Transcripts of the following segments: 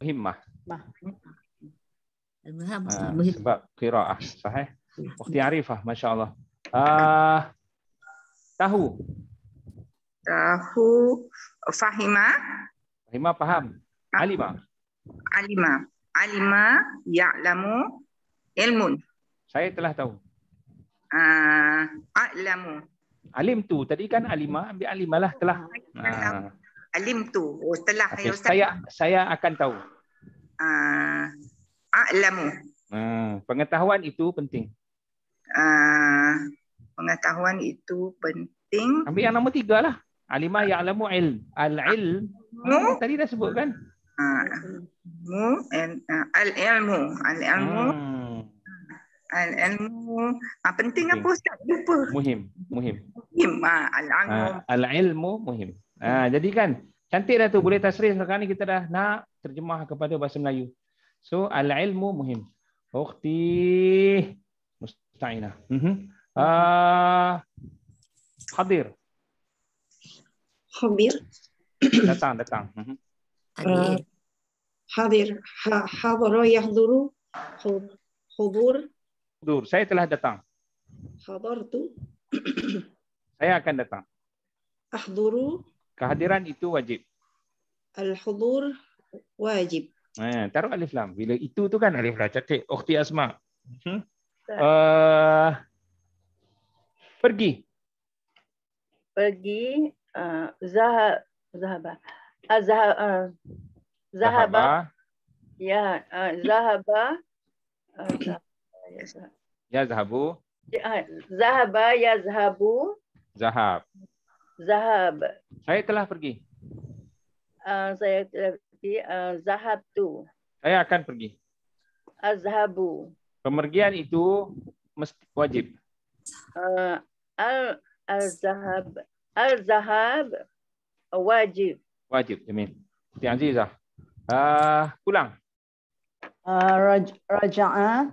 muhimmah. Uh, ah, sebab kiraah, sahih. Waktu arifah masya-Allah. Ah uh, tahu. Tahu Fahimah Fahima faham. Alimah, Alimah, Alima ya'lamu ilmun. Saya telah tahu. Ah uh, a'lamu. Alim tu tadi kan alimah, ambil lah telah. Uh alim tu oh telah okay. ustaz saya saya akan tahu uh, a'lamu uh, pengetahuan itu penting uh, pengetahuan itu penting ambil yang nombor tiga lah alimah ya, alamu ilm al-ilm uh, tadi dah sebut kan ah, mu uh, al-ilmu al-ilmu hmm. Al ilmu ah, penting okay. apa ustaz lupa muhim muhim muhim ah, al ilmu ah, ha, al ilmu muhim Ha, hmm. jadi kan cantik dah tu boleh tasrih sekarang ni kita dah nak terjemah kepada bahasa Melayu. So al ilmu muhim. Ukhti musta'inah. Mhm. Uh, ah, hadir. Hadir. Datang datang. Mhm. Uh, ah, hadir ha, hadara yahduru hudur hudur saya telah datang tu saya akan datang ahduru Kehadiran hmm. itu wajib. Al-hudur wajib. Eh, taruh alif lam. Bila itu tu kan alif lam. Cantik. Ukhti Asma. Hmm? Uh, pergi. Pergi. Uh, zahab. Zahab. Uh, zahab. Uh, Ya. Uh, zahab. Uh, ya Zahabu. Ya, eh, ya zahabu. zahab. Zahab. Saya telah pergi. Uh, saya telah pergi. Uh, Zahab tu. Saya akan pergi. Azhabu. Pemergian itu mesti wajib. Uh, al Azhab. Azhab wajib. Wajib, Amin. Siti Azizah. Uh, pulang. Uh, raj Raja'a.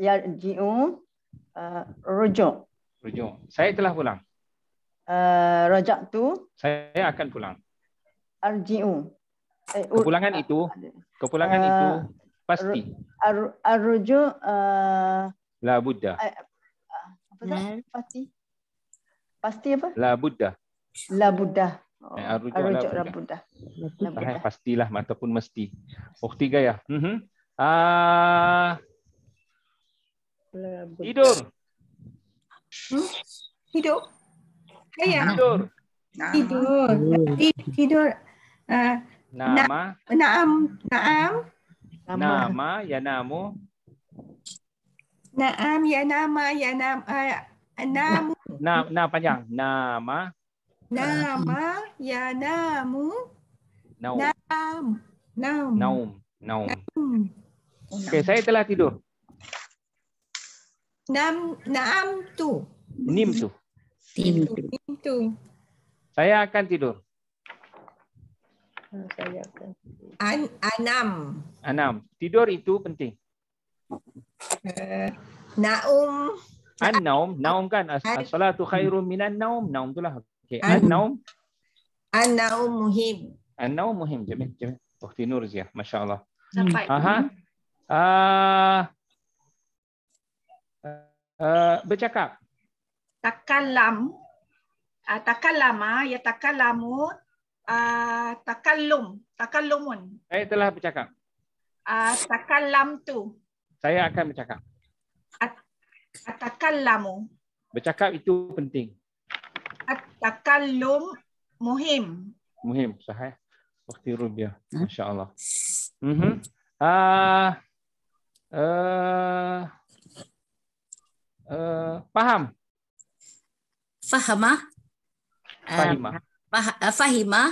Ya, Ji'u. Uh, rujuk. Rujuk. Saya telah pulang uh, eh, rajak tu saya akan pulang arjiu eh, kepulangan uh, itu kepulangan uh, itu pasti ar arju uh, eh, la buddha uh, apa tu hmm. pasti pasti apa la buddha la buddha Oh, eh, arujuk arujuk lah, lah, buddha. Buddha. pastilah ataupun mesti. Oh tiga ya. Mhm. Uh ah. -huh. Tidur. Hmm? Hidup. Kaya Tidur. Tidur. Tidur. Ah, nama. Naam. Naam. Nama ya namu. Naam ya nama ya, ah, ya namu. Nama. Nama panjang. Nama. Nama ya namu. Naam. Naam. Naum. Naum. Okay, saya telah tidur. Nam naam tu. Nim tu tidur. Saya akan tidur. Ah, saya akan tidur. An Anam. Anam. Tidur itu penting. Uh, naum. An Naum. Naum kan. As-salatu as khairun minan Naum. Naum itulah. Okay. An Naum. An Naum muhim. An Naum muhim. Jemil. Jemil. Oh, tidur Zia. Masya Allah. Sampai. Aha. Uh, uh, bercakap takalam uh, takalama ya takalamu uh, ah, takalum takalumun saya telah bercakap uh, takalam tu saya akan bercakap at takalamu bercakap itu penting at takalum muhim muhim sahih waktu rubiah hmm? masyaallah mhm uh -huh. Eh, uh, eh, uh, uh, faham fahamah eh, eh, fahimah eh, uh, fahimah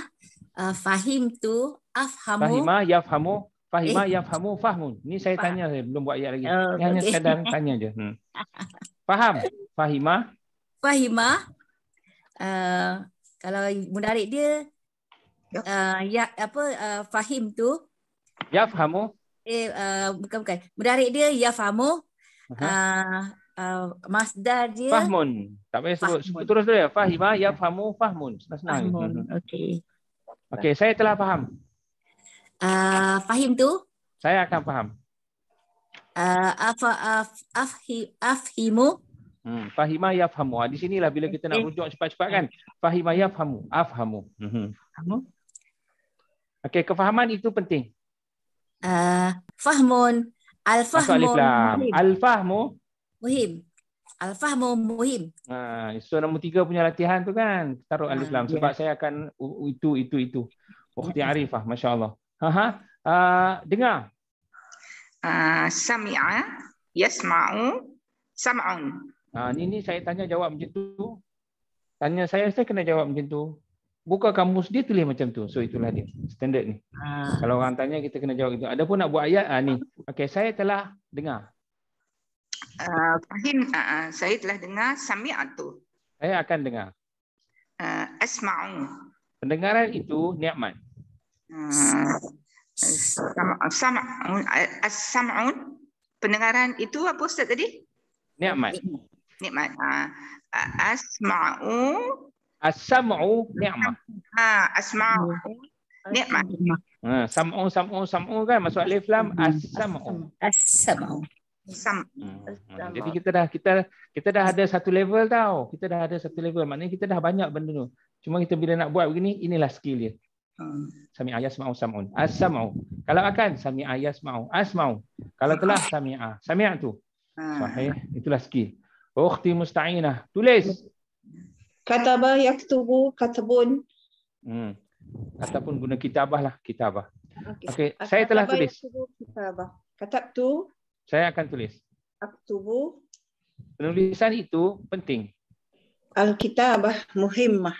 uh, fahim tu afhamu fahimah yafhamu fahimah eh. yafhamu fahmun ni saya tanya saya belum buat ayat lagi oh, hanya okay. sekadar tanya je hmm. faham fahimah fahimah uh, kalau mudarik dia uh, ya apa uh, fahim tu yafhamu eh uh, bukan bukan mudarik dia yafhamu uh-huh. uh, Ah, masdar dia fahmun tak payah sebut fahmun. terus dia fahima ya fahmu ah, ya, fahmun senang-senang hmm, hmm, hmm. okey okey saya telah faham uh, fahim tu saya akan faham uh, af af afhi afhimu hmm fahima ya fahmu di sinilah bila kita nak rujuk cepat-cepat kan fahima ya fahmu afhamu hmm okey kefahaman itu penting uh, fahmun al fahmu al fahmu Muhim. Al-Fahmu Muhim. Ha, so nombor tiga punya latihan tu kan. Taruh ha, Al-Islam. Sebab yeah. saya akan itu, itu, itu. Waktu yang arifah. Masya Allah. Ha, ha. Uh, dengar. Uh, sami'a. Yasma'u. Sam'un. Ha, ni, ni saya tanya jawab macam tu. Tanya saya, saya kena jawab macam tu. Buka kamus dia tulis macam tu. So itulah dia. Standard ni. Ha. Kalau orang tanya kita kena jawab itu. Ada pun nak buat ayat ha, ni. Okay, saya telah dengar. Ah, Fahim, uh, uh, saya telah dengar sami'atu. Saya akan dengar. Uh, asma'u. Pendengaran itu nikmat. Uh, sam'u. Pendengaran itu apa Ustaz tadi? Nikmat. Nikmat. Uh, asma'u. Asma'u nikmat. Ha, uh, asma'u. Nikmat. Ha, sam'u sam'u sam'u kan masuk alif lam asma'u. Asma'u. Hmm. hmm. Jadi kita dah kita kita dah ada satu level tau. Kita dah ada satu level. Maknanya kita dah banyak benda tu. Cuma kita bila nak buat begini, inilah skill dia. Hmm. Sami ayas mau sam'un. Asma'u. Kalau akan sami ayas ma'u. Asma'u. Kalau telah ah. sami'a. Sami'a tu. Ah. Sahih. Itulah skill. Ukhti musta'inah. Tulis. Kataba yaktubu katabun. Hmm. Ataupun guna kitabah lah. Kitabah. Okey. Okay. Saya telah tulis. Kataba kitabah. Katab tu. Saya akan tulis. Aktubu. Penulisan itu penting. Alkitabah muhimmah.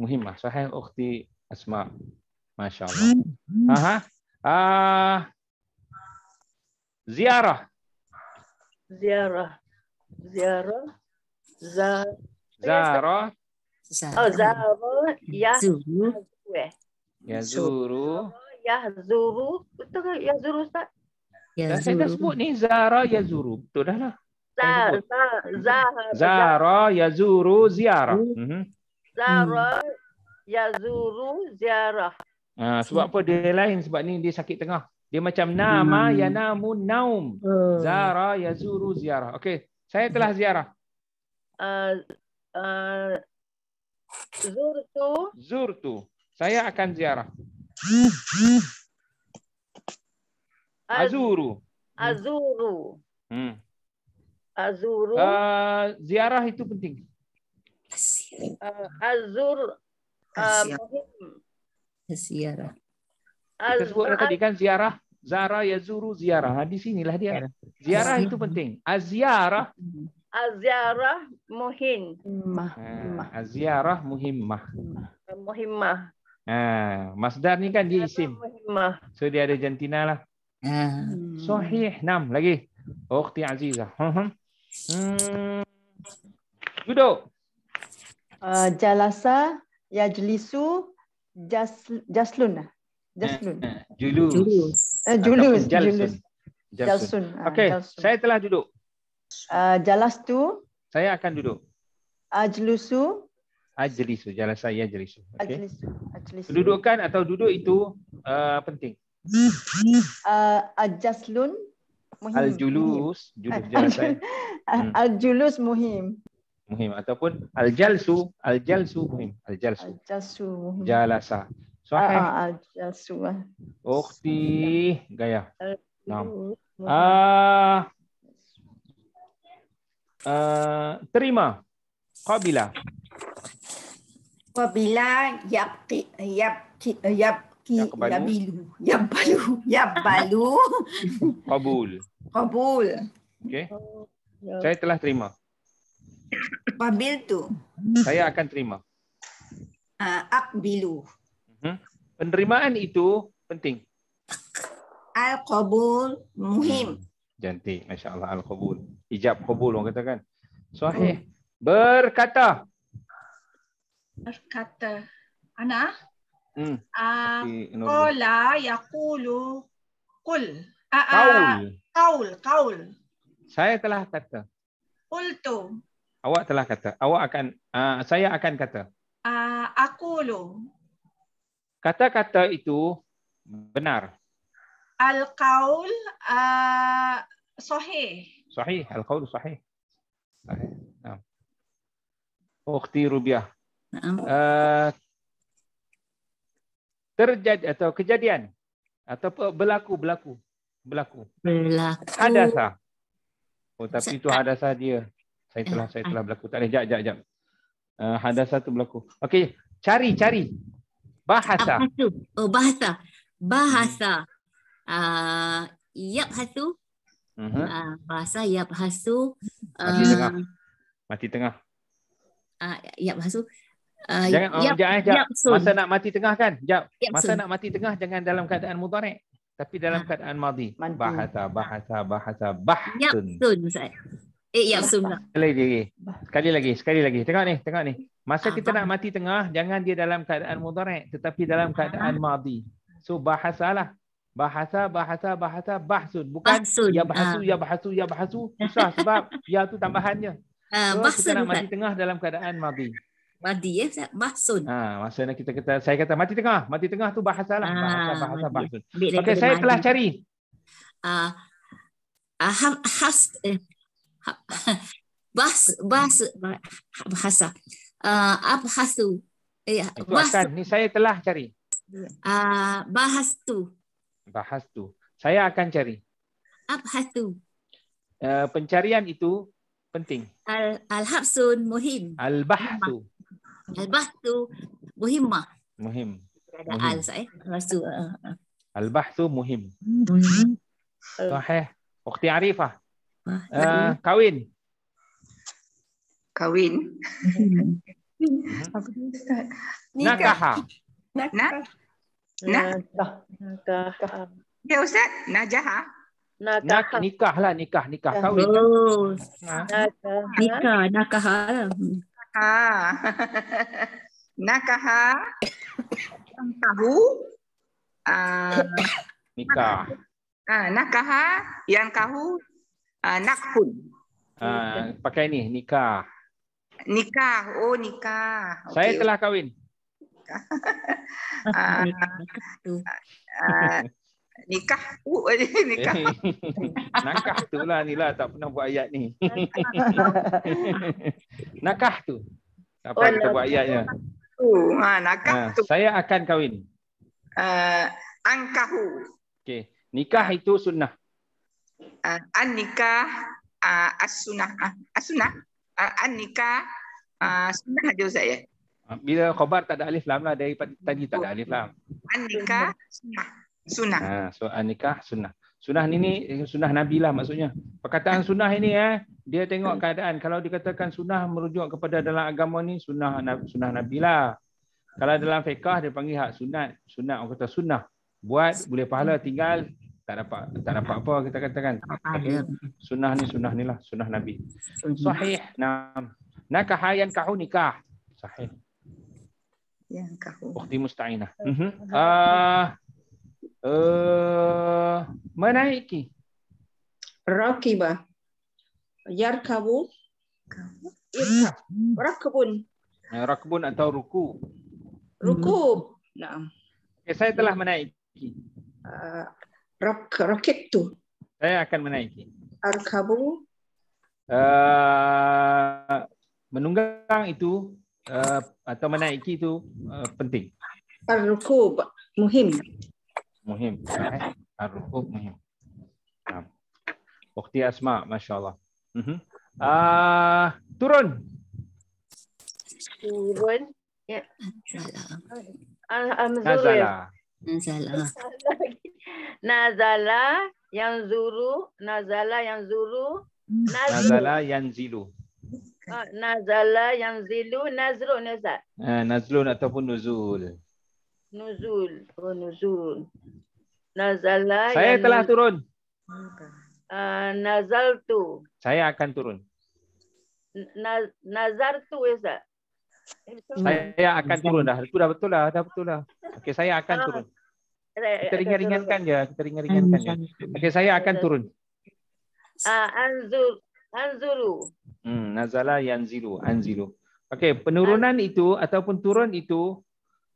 Muhimmah. Sahih ukhti Asma. Masya Allah. Hmm. Aha. Ah. Ziarah. Ziarah. Ziarah. Zar. Ziarah. Oh, Zarah. Ya. Zuru. Ya. Zuru. Ya. Zuru. ya Zuru Yazuru. Dan saya dah sebut ni Zara Yazuru. Betul dah lah. Zara Yazuru Ziara. Zara Yazuru Ziara. Hmm. Ha, sebab apa dia lain? Sebab ni dia sakit tengah. Dia macam hmm. nama hmm. ya namu naum. Oh. Zara Yazuru Ziara. Okay, Saya telah ziarah. Uh, uh, zurtu. Zurtu. Saya akan ziarah. Hmm. Azuru. Azuru. Hmm. Azuru. Uh, ziarah itu penting. Ah, azur. Uh, ziarah. Kita sebut tadi kan ziarah. Zara ya zuru ziarah. Di sinilah dia. Ziarah itu penting. Aziarah. Aziarah muhim. Eh, aziarah muhimmah. Muhimmah. Eh, masdar ni kan dia isim. So dia ada jantina lah. Hmm. Sahih. Enam lagi. Ukhti oh, aziza. Hmm, hmm. hmm. Duduk. Uh, jalasa yajlisu jas, jaslun. Jaslun. Eh, eh, Julus. Julus. Eh, Julus. Julus. Jalsun. Ah, Okey, saya telah duduk. Uh, tu. Saya akan duduk. Ajlusu. Ajlisu, jalan saya ajlisu. Okay. Ajlisu. ajlisu. Dudukkan atau duduk itu uh, penting uh, Ajaslun Muhim. Al-Julus, Julus julus al hmm. Muhim. Muhim ataupun aljalsu, aljalsu Muhim, aljalsu, jalsu Al-Jalsu Muhim. Jalasa. So, uh, uh, ah, Al-Jalsu. Ukhti Gaya. Naam. Ah. Uh, terima. Qabila. Qabila yabki yabki yabki Ki, yang kebalu. Labilu. Yang balu. Yang balu. Kabul. Kabul. Okey. Oh, ya. Saya telah terima. Pabil tu. Saya akan terima. Uh, ha, akbilu. Hmm? Penerimaan itu penting. Al-Qabul muhim. Janti, hmm. Masya Allah. Al-Qabul. Ijab Qabul orang kata kan. Sahih. Hmm. Berkata. Berkata. Anak? Hmm. Ah, qala yaqulu qul. kaul. Ah, ah, qaul. Saya telah kata. Qultu. Awak telah kata. Awak akan uh, saya akan kata. Uh, aqulu. Kata-kata itu benar. al kaul, uh, Sohe, Sahih, al-qaul sahih. Sahih. Naam. Ukhti Rubiah. Naam. Uh, terjadi atau kejadian atau berlaku berlaku berlaku ada sah oh tapi itu ada sah dia saya telah eh, saya ah. telah berlaku tak leh jap jap jap uh, eh, hadasah tu berlaku okey cari cari bahasa oh bahasa bahasa uh, yap hasu uh mhm. ah, -huh. bahasa yap hasu uh, mati tengah mati tengah uh, yap hasu Uh, jangan yep, oh, jap, eh, jap. Yep, masa nak mati tengah kan jap yep, masa soon. nak mati tengah jangan dalam keadaan mudhari tapi dalam ha. keadaan madi bahasa bahasa bahasa bahsun. yep, soon, eh yap sun sekali lagi sekali lagi sekali lagi tengok ni tengok ni masa ha, kita bah. nak mati tengah jangan dia dalam keadaan mudhari tetapi dalam keadaan ha. madi so bahasalah bahasa bahasa bahasa bahsun bukan bahsun. ya bahasu ha. ya bahasu ya bahasu susah sebab ya tu tambahannya ha, so, bahsun, kita nak mati tengah dalam keadaan madi Mati ya, Mahsun. Ha, maksudnya kita kata saya kata mati tengah. Mati tengah tu bahasalah. Ha, ah, bahasa bahasa madi. Mahsun. Okey, saya madi. telah cari. Ah uh, uh, has eh, ha, bas bas bahasa. Ah uh, abhasu. Ya, ni saya telah cari. Ah uh, bahas tu. Bahas tu. Saya akan cari. Abhasu. Uh, eh, pencarian itu penting. Al alhabsun muhim. Al bahsu. Muhim. Al-Bahtu Muhimmah. Muhim. Ada al saya. Rasu. Al-Bahtu Muhim. Sahih. waktu Arifah. Uh, eh, kawin. Kawin. Apa ni Ustaz? Nikah. Nakah. Ah. Nak. Nak. Nakah. Ya Ustaz, najaha. Ah. Nak nikah lah nikah nikah kahwin. Oh. Ah. Nikah nakah lah. Ah, ah, Nakaha. Tahu. Uh, nikah. Uh, nakaha yang kahu Ah, nak pun. Ah, pakai ni nikah. Nikah, oh nikah. Okay. Saya telah kahwin. uh, uh, nikah uh, nikah nakah tu lah ni lah tak pernah buat ayat ni nakah tu apa oh, kita buat ayatnya uh, ha, nakah ha, tu saya akan kahwin uh, angkahu okay. nikah itu sunnah uh, an nikah uh, as sunnah uh, as sunnah uh, an nikah uh, sunnah aja saya bila khabar tak ada alif lam lah daripada tadi tak ada alif lam oh, an nikah sunnah Sunnah. Ha, so ah, nikah sunnah. Sunnah ini eh, sunnah Nabi lah maksudnya. Perkataan sunnah ini eh dia tengok keadaan. Kalau dikatakan sunnah merujuk kepada dalam agama ini sunnah sunnah Nabi lah. Kalau dalam fiqh dia panggil hak sunat, sunat orang kata sunnah. Buat boleh pahala tinggal tak dapat tak dapat apa kita katakan. sunnah ni sunnah ni lah sunnah Nabi. Sahih. Nam. Nakah hayan kahu nikah. Sahih. Ya, kahu. Ukhti musta'inah. Uh, Uh, eh, menaiki. Rakiba. Yarkabu. Rakbun. Eh, Rakbun atau ruku. Ruku. Hmm. Naam. Eh, saya telah menaiki. Uh, rak raket tu. Saya akan menaiki. Arkabu. Uh, menunggang itu atau menaiki itu uh, penting. Arkub. Muhim muhim eh? ar-ruku muhim nah. ukhti asma masyaallah uh-huh. uh, turun turun ya alhamdulillah nazala yang ah, zuru nazala yang zuru nazala yang zilu nazala yang zilu nazrun nazal nazrun ataupun nuzul Nuzul. Oh, nuzul. Nazala. Saya yang telah turun. Uh, ah, nazal tu. Saya akan turun. Naz Nazar tu, Isa. Ya, eh, saya akan turun dah. Itu dah betul lah. Dah betul lah. Okey, saya akan ah, turun. Eh, eh, kita ringan-ringankan ya, Kita ringan-ringankan je. Okey, saya akan turun. Ah, Anzur. Anzuru. Hmm, nazala yanziru. Anziru. Okey, penurunan itu ataupun turun itu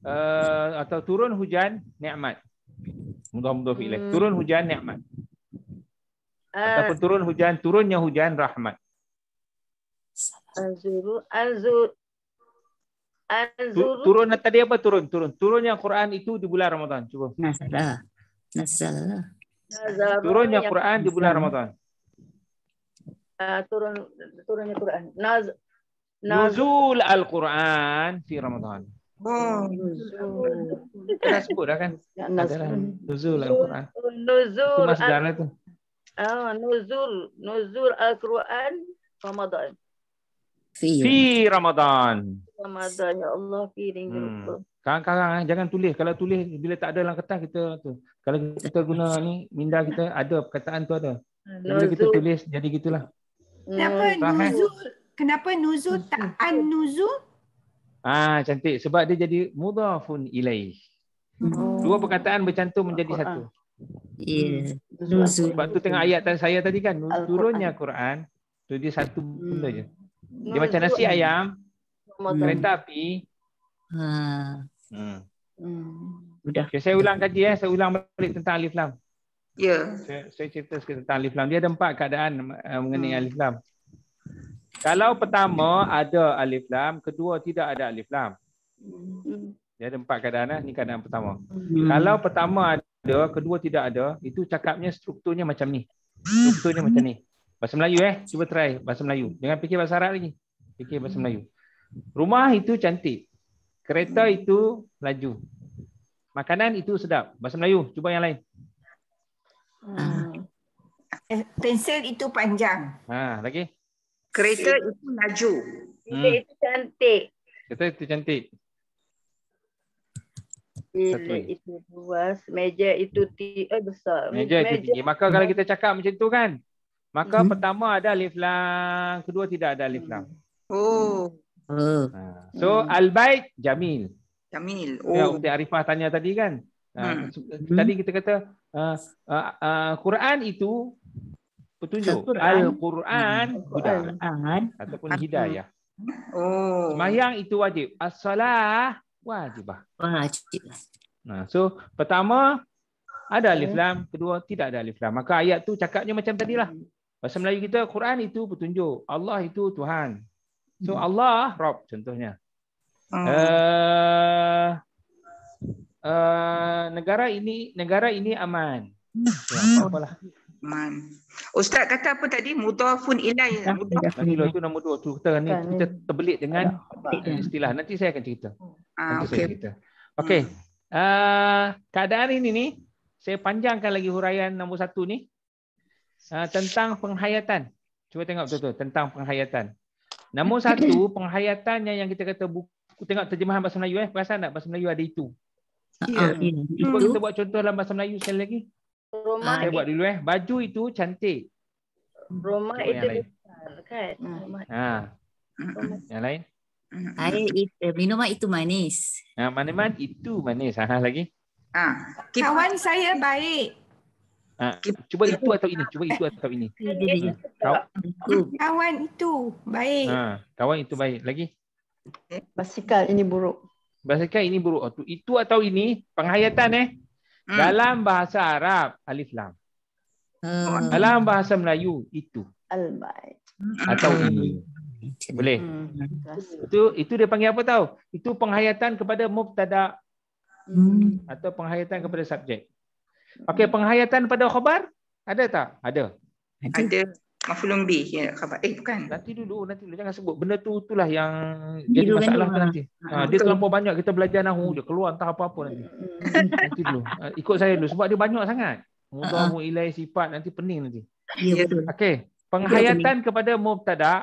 uh, atau turun hujan nikmat. Mudah-mudah fi'il. Hmm. Turun hujan nikmat. Atau eh. ataupun turun hujan turunnya hujan rahmat. Azuru azur. azur. turun tadi apa turun? Turun. Turunnya Quran itu di bulan Ramadan. Cuba. Nasalah. Nasalah. Turunnya Quran di bulan Ramadan. Uh, turun turunnya Quran naz nuzul al Quran di Ramadan Oh, nuzul. Kita kan? lah. sebut dah Nuzul Al-Quran. Nuzul. Itu masjid ah, nuzul. Nuzul Al-Quran Ramadan. Fi Ramadan. Ramadan. Ya Allah, fi ringgit. Hmm. Kang-kang eh, jangan tulis. Kalau tulis bila tak ada dalam kertas kita tu. Kalau kita guna ni minda kita ada perkataan tu ada. Bila kita tulis jadi gitulah. Kenapa eh? nuzul? Kenapa nuzul tak an-nuzul? Ah cantik sebab dia jadi mudhafun ilaih. Oh. Dua perkataan bercantum menjadi satu. Ya. Sebab, tu tengah ayat saya tadi kan turunnya Quran tu dia satu benda hmm. je. Dia macam nasi ayam kereta api. Ha. Hmm. hmm. Sudah. Okay, saya ulang kaji eh. Saya ulang balik tentang alif lam. Ya. Saya, saya cerita sikit tentang alif lam. Dia ada empat keadaan eh, mengenai hmm. alif lam. Kalau pertama ada alif lam, kedua tidak ada alif lam. Dia ada empat keadaan eh? ni keadaan pertama. Hmm. Kalau pertama ada, kedua tidak ada, itu cakapnya strukturnya macam ni. Strukturnya macam ni. Bahasa Melayu eh, cuba try bahasa Melayu. Jangan fikir bahasa Arab lagi. Fikir bahasa Melayu. Rumah itu cantik. Kereta itu laju. Makanan itu sedap. Bahasa Melayu, cuba yang lain. Hmm. Ah. Eh, Pensel itu panjang. Ha, lagi? Okay. Kereta Sim. itu laju. Hmm. Kereta itu cantik. Kereta itu cantik. Bilik itu luas, meja itu ti eh, besar. Meja, meja itu tinggi. Maka kalau kita cakap macam tu kan, maka hmm. pertama ada alif lam, kedua tidak ada alif lam. Hmm. Oh. Hmm. Ha. So hmm. al bait jamil. Jamil. Ya, oh. Ya, Umti Arifah tanya tadi kan. Ha, hmm. Tadi kita kata uh, uh, uh, Quran itu petunjuk Al-Quran hmm. Al Al ataupun hidayah. Oh. Semayang itu wajib. As-salah wajibah. Wajib. Nah, ha, so pertama ada alif lam, kedua tidak ada alif lam. Maka ayat tu cakapnya macam tadilah. Bahasa Melayu kita Quran itu petunjuk, Allah itu Tuhan. So hmm. Allah Rob contohnya. Uh. Uh, negara ini negara ini aman. Ya, -apa lah man. Ustaz kata apa tadi? Mudhafun ilai. Mudhafun ilai itu nombor dua. Tu kita ni kita terbelit dengan istilah. Nanti saya akan cerita. Oh. Ah, okey. Okey. Uh, keadaan ini ni saya panjangkan lagi huraian nombor satu ni uh, tentang penghayatan. Cuba tengok tu tu tentang penghayatan. Nombor satu penghayatannya yang kita kata buku tengok terjemahan bahasa Melayu eh perasan tak bahasa Melayu ada itu. Ha ya. ini. Hmm. Kita buat contoh dalam bahasa Melayu sekali lagi. Roma saya buat dulu eh. Baju itu cantik. Roma Cuma itu besar kan? Hmm. Ha. Roma. Yang lain? Air itu, eh, minuman itu manis. Ha, minuman itu manis. Ha, ha lagi? Ha. Kawan saya baik. Ha. Cuba itu atau ini? Cuba itu atau ini? Hmm. Kawan itu baik. Ha. Kawan itu baik. Lagi? Basikal ini buruk. Basikal ini buruk. Oh, Itu atau ini? Penghayatan eh? Hmm. Dalam bahasa Arab alif lam. Hmm. Dalam bahasa Melayu itu. Al bait. Hmm. Atau hmm. ini. Boleh. Hmm. Itu itu dia panggil apa tahu? Itu penghayatan kepada mubtada hmm. atau penghayatan kepada subjek. Okey, penghayatan pada khabar? Ada tak? Ada. Ada. Mafulun B ya, khabar. Eh bukan. Nanti dulu, nanti dulu jangan sebut. Benda tu itulah yang jadi dulu masalah kan nanti. Ha, dia terlalu banyak kita belajar nahu dia keluar entah apa-apa nanti. nanti dulu. Ha, ikut saya dulu sebab dia banyak sangat. Mudah mu ilai sifat nanti pening nanti. Ya betul. Okey. Penghayatan ya, kepada mubtada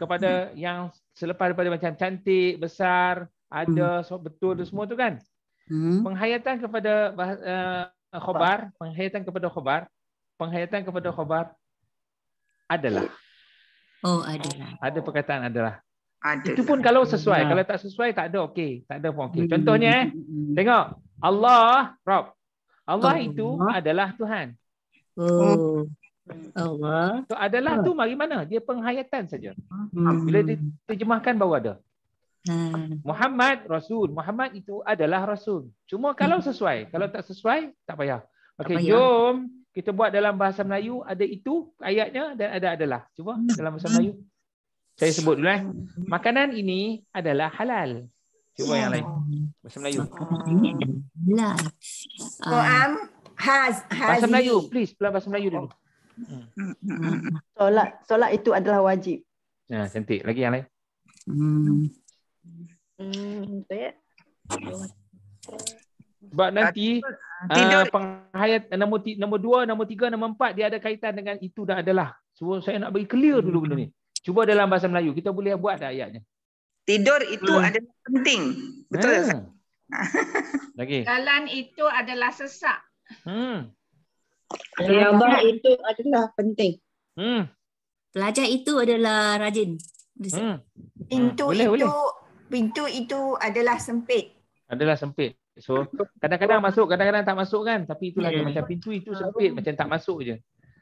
kepada hmm. yang selepas daripada macam cantik, besar, ada hmm. betul tu semua tu kan? Hmm. Penghayatan kepada uh, khabar, penghayatan kepada khabar, penghayatan kepada khabar adalah. Oh, adalah. Ada perkataan adalah. Adalah. Itu pun lah. kalau sesuai. Ya. Kalau tak sesuai, tak ada. Okey. Tak ada pun okey. Hmm, Contohnya, hmm, eh, hmm, tengok. Allah, Rob. Allah oh. itu adalah Tuhan. Oh. oh. Allah. So, adalah oh. tu mari mana? Dia penghayatan saja. Hmm. Ah, bila diterjemahkan bawa ada. Hmm. Muhammad Rasul. Muhammad itu adalah Rasul. Cuma kalau sesuai. Kalau tak sesuai, tak payah. Okey, jom kita buat dalam bahasa Melayu ada itu ayatnya dan ada adalah. Cuba dalam bahasa Melayu. Saya sebut dulu eh. Makanan ini adalah halal. Cuba yang lain. Bahasa Melayu. Halal. Uh, ah. Soam has has Bahasa Melayu, please. Pelan bahasa Melayu dulu. Solat, solat itu adalah wajib. Nah, cantik. Lagi yang lain. Hmm. Hmm, saya. Sebab nanti Ah, tidur. penghayat nombor, nombor dua, nombor tiga, nombor empat dia ada kaitan dengan itu dan adalah. So, saya nak bagi clear hmm. dulu benda ni. Cuba dalam bahasa Melayu. Kita boleh buat tak ayatnya? Tidur itu hmm. adalah penting. Betul hmm. Lagi. Jalan itu adalah sesak. Hmm. Pelajar itu adalah penting. Hmm. Pelajar itu adalah rajin. Hmm. Pintu hmm. Boleh, itu boleh. pintu itu adalah sempit. Adalah sempit. So kadang-kadang masuk, kadang-kadang tak masuk kan. Tapi itulah hmm. yeah. macam pintu itu sempit, macam tak masuk je.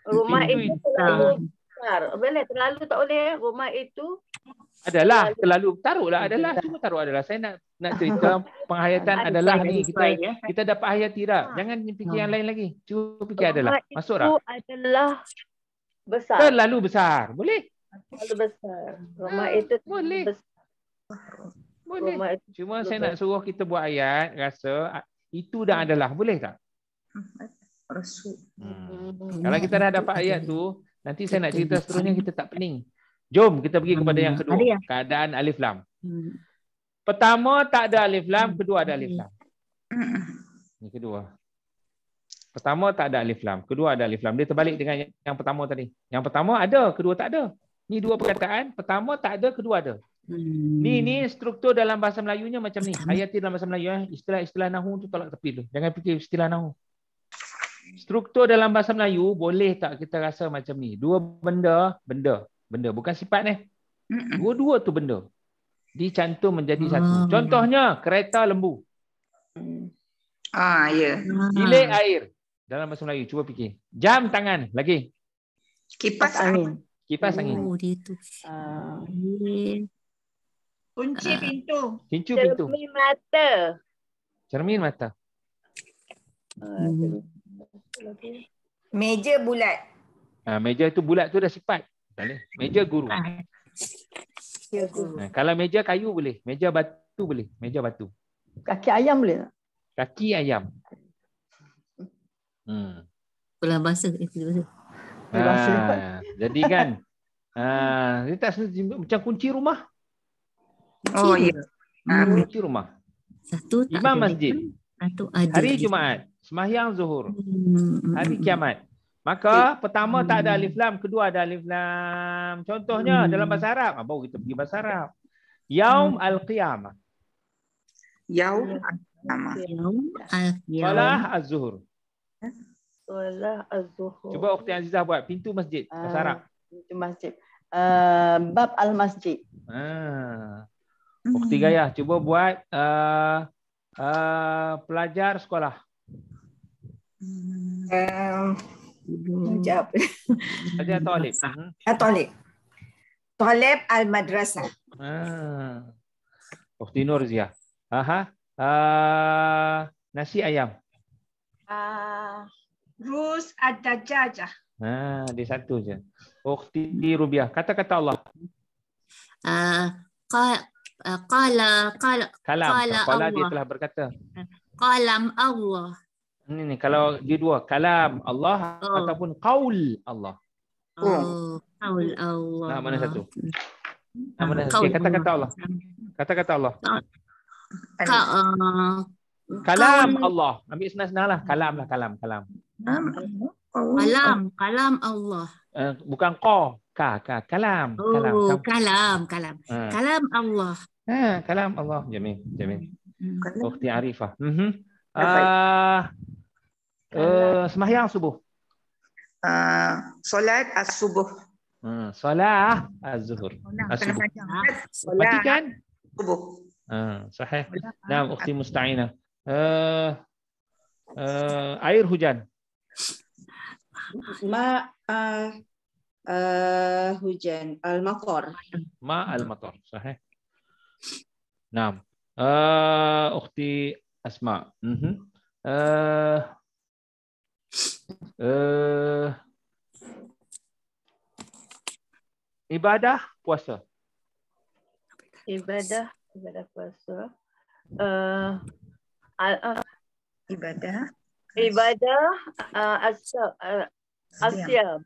Rumah pintu itu terlalu ah. besar. Boleh terlalu tak boleh rumah itu adalah terlalu lah. adalah cuma taruh adalah saya nak nak cerita penghayatan adalah ni kita ya. kita dapat hayati dah jangan fikir yang lain lagi cuba fikir adalah masuk dah adalah besar terlalu besar boleh terlalu besar rumah ah, itu boleh besar. Boleh. Cuma saya nak suruh kita buat ayat rasa ah, itu dah hmm. adalah boleh tak? Hmm, hmm. Kalau kita dah dapat ayat tu, nanti saya nak cerita seterusnya kita tak pening. Jom kita pergi kepada yang hmm. kedua. Ya? Keadaan alif lam. Pertama tak ada alif lam, kedua ada alif lam. Ini kedua. Pertama tak ada alif lam, kedua ada alif lam. Dia terbalik dengan yang pertama tadi. Yang pertama ada, kedua tak ada. Ini dua perkataan, pertama tak ada, kedua ada. Hmm. Ni ni hmm. struktur dalam bahasa Melayunya macam ni. ayat dalam bahasa Melayu eh. Istilah-istilah nahu tu tolak tepi tu. Jangan fikir istilah nahu. Struktur dalam bahasa Melayu boleh tak kita rasa macam ni? Dua benda, benda, benda bukan sifat ni. Eh. Dua-dua tu benda. Dicantum menjadi hmm. satu. Ya. Contohnya kereta lembu. Ah, ya. Bilik air dalam bahasa Melayu. Cuba fikir. Jam tangan lagi. Kipas angin. Kipas angin. Oh, dia tu. Uh, Kunci ha. pintu. Cincu cermin pintu. Cermin mata. Cermin mata. Hmm. Meja bulat. Ha, meja tu bulat tu dah sifat. Boleh. Meja guru. Ha. Ha, kalau meja kayu boleh. Meja batu boleh. Meja batu. Kaki ayam boleh tak? Kaki ayam. Hmm. itu basah. Ha, jadi kan. Ah, ha, dia tak macam kunci rumah. Oh, kecil oh, ya. Hmm. Kecil rumah. Satu tak Imam masjid. Satu ada. Hari Jumaat. Semahyang Zuhur. Hmm. hmm Hari hmm. Kiamat. Maka pertama tak ada hmm. alif lam, kedua ada alif lam. Contohnya hmm. dalam bahasa Arab, apa ah, kita pergi bahasa Arab. Yaum hmm. al-qiyamah. Yaum al-qiyamah. Solah al zuhur Solah al zuhur Cuba Ukhti Azizah buat pintu masjid bahasa ah, Arab. Pintu masjid. Uh, bab al-masjid. Ah. Bukti hmm. gaya. Cuba buat uh, uh, pelajar sekolah. Hmm. Sekejap. Um, pelajar tolib. Uh, al-madrasah. Ah. Ha. Bukti Nur Zia. Aha. Uh, nasi ayam. Uh, Rus ad-dajaja. Ah, ha, di satu je. Bukti Rubiah. Kata-kata Allah. Uh, Eh, qala qala qala Allah. dia telah berkata eh, qalam Allah ini ni kalau dia dua kalam Allah oh. ataupun qaul Allah oh, oh. qaul Allah nah, mana satu nah, mana okay, kata-kata Allah kata-kata Allah Ka, eh, kalam kaul. Allah ambil senang-senang lah kalam lah kalam kalam kalam Allah bukan qa ka ka kalam kalam oh, kalam kalam kalam, uh. kalam Allah Ha, kalam Allah. Jamin, jamin. Ukti hmm. oh, Arifah. Mhm. Uh Uh, uh, sembahyang subuh. Uh, solat as-subuh. Hmm, solat az-zuhur. Ah, as-subuh. Patikan subuh. Ha, sahih. Naam ukti musta'ina. Uh, eh, uh, eh, air hujan. Ma uh, uh, hujan al-matar. Ma al-matar, sahih. Naam. Uh, Ukhti Asma. Mhm. Mm uh, uh, ibadah puasa. Ibadah ibadah puasa. Uh, al uh, ibadah ibadah uh, asyam uh,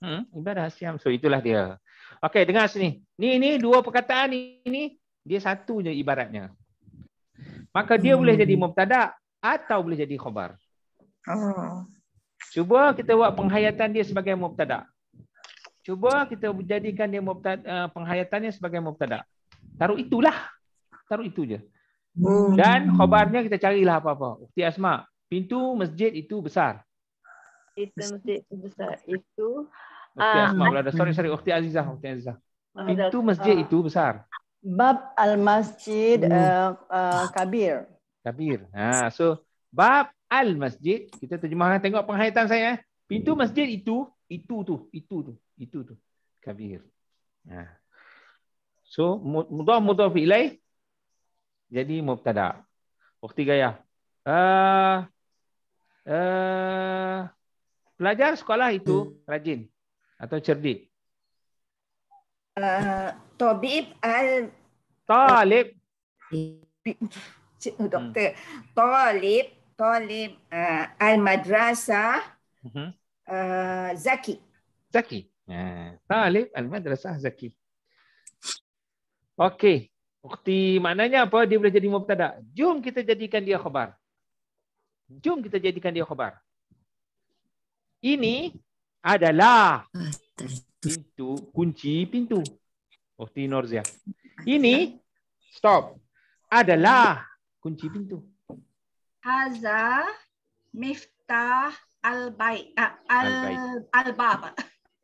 hmm, ibadah asyam so itulah dia Okay dengar sini ni ni dua perkataan ni ni dia satu je ibaratnya maka dia hmm. boleh jadi hmm. mubtada atau boleh jadi khabar oh. cuba kita buat penghayatan dia sebagai mubtada cuba kita jadikan dia mubtada eh, penghayatannya sebagai mubtada taruh itulah taruh itu je hmm. dan khabarnya kita carilah apa-apa ukti asma pintu masjid itu besar itu masjid besar itu Ukti Asma, uh, Sorry, sorry. Ukti Azizah. Ukti Azizah. Pintu masjid itu besar. Bab al masjid hmm. eh, eh, kabir. Kabir. Ha, so bab al masjid kita terjemahkan tengok penghayatan saya. Eh. Pintu masjid itu itu tu itu tu itu tu kabir. Ha. So mudah mudah filai jadi mubtada. Waktu gaya. Uh, uh, pelajar sekolah itu hmm. rajin atau cerdik. Tabib al Talib. Cikgu hmm. doktor. Hmm. Talib, Talib uh, eh, al madrasah. Uh, mhm. eh, Zaki. Zaki. Ya. Talib al madrasah Zaki. Okey. Ukti maknanya apa? Dia boleh jadi mubtada. Jom kita jadikan dia khabar. Jom kita jadikan dia khabar. Ini adalah ah, pintu kunci pintu. Ukhti Norzia. Ini stop adalah kunci pintu. Haza miftah ah, al bait al al bab.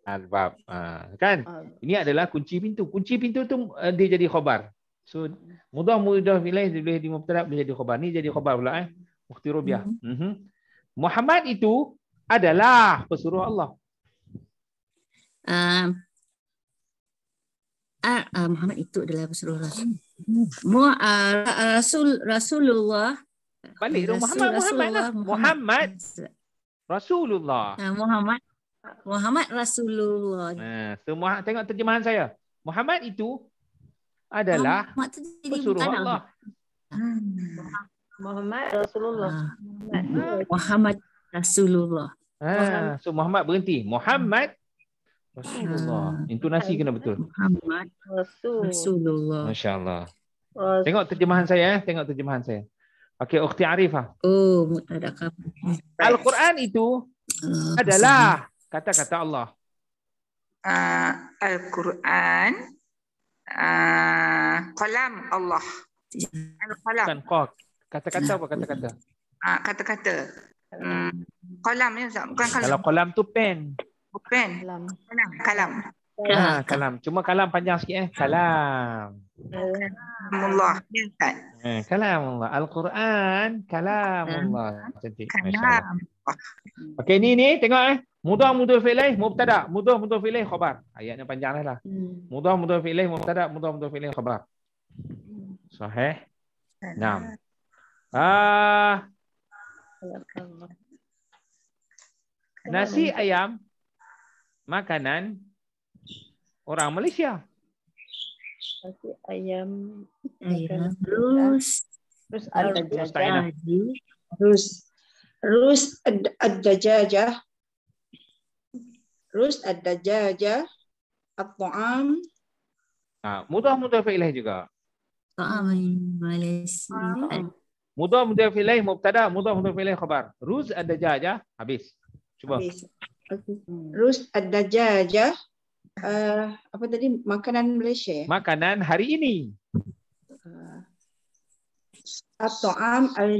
Al bab. Ah, kan? Ah. Ini adalah kunci pintu. Kunci pintu tu eh, dia jadi khabar. So mudah mudah bilai boleh dimubtalab menjadi khabar. Ni jadi khabar pula eh. Ukhti Rubiah. Mm-hmm. Muhammad itu adalah pesuruh Allah. Um, uh, Muhammad itu adalah Rasulullah. Hmm. Mu, uh, Rasul Rasulullah. Balik Rasul, Muhammad, Rasul, lah. Rasulullah, Muhammad, Muhammad, Muhammad, Muhammad. Rasulullah. Uh, Muhammad. Muhammad Nah, ha, semua tengok terjemahan saya. Muhammad itu adalah Muhammad itu jadi Rasulullah. Bukan Muhammad Rasulullah. Muhammad, Muhammad Rasulullah. Ah, ha. ha, so Muhammad berhenti. Muhammad hmm. Rasulullah. Ha. Ah, Intonasi kena betul. Muhammad Rasulullah. Masya-Allah. Tengok terjemahan saya eh, tengok terjemahan saya. Okey, Ukhti Arifah. Oh, mutadakab. Al-Quran itu uh, adalah kata-kata Allah. Uh, Al-Quran uh, kalam Allah. Ya. Al-Qalam. Kan, kata-kata apa kata-kata? Uh, kata-kata. Hmm, kalam ya, Bukan kalam. Kalau kalam tu pen. Pen. Kalam. Kalam. kalam. Ah, kalam. Cuma kalam panjang sikit eh. Kalam. Allah. Eh, kalam Allah. Al-Quran. Kalam Allah. Cantik. Kalam. Okey ni ni tengok eh. Mudah mudah filih mubtada. Mudah mudah filih khabar. Ayatnya panjang lah. lah. Hmm. Mudah mudah filih mubtada. Mudah mudah filih khabar. Sahih. Enam. Ah. Nasi ayam makanan orang Malaysia. Nasi ayam, terus terus ada ada terus lah. terus ada jaja, terus ada jaja, atuam. Ha, lah ah, mudah mudah pilih juga. Atuam Malaysia. Mudah mudah fikirlah mubtada, mudah mudah pilih kabar. Terus ada jaja, habis. Cuba. Habis. Hmm. Rus ada aja Uh, apa tadi makanan Malaysia? Ya? Makanan hari ini. Uh, Toam al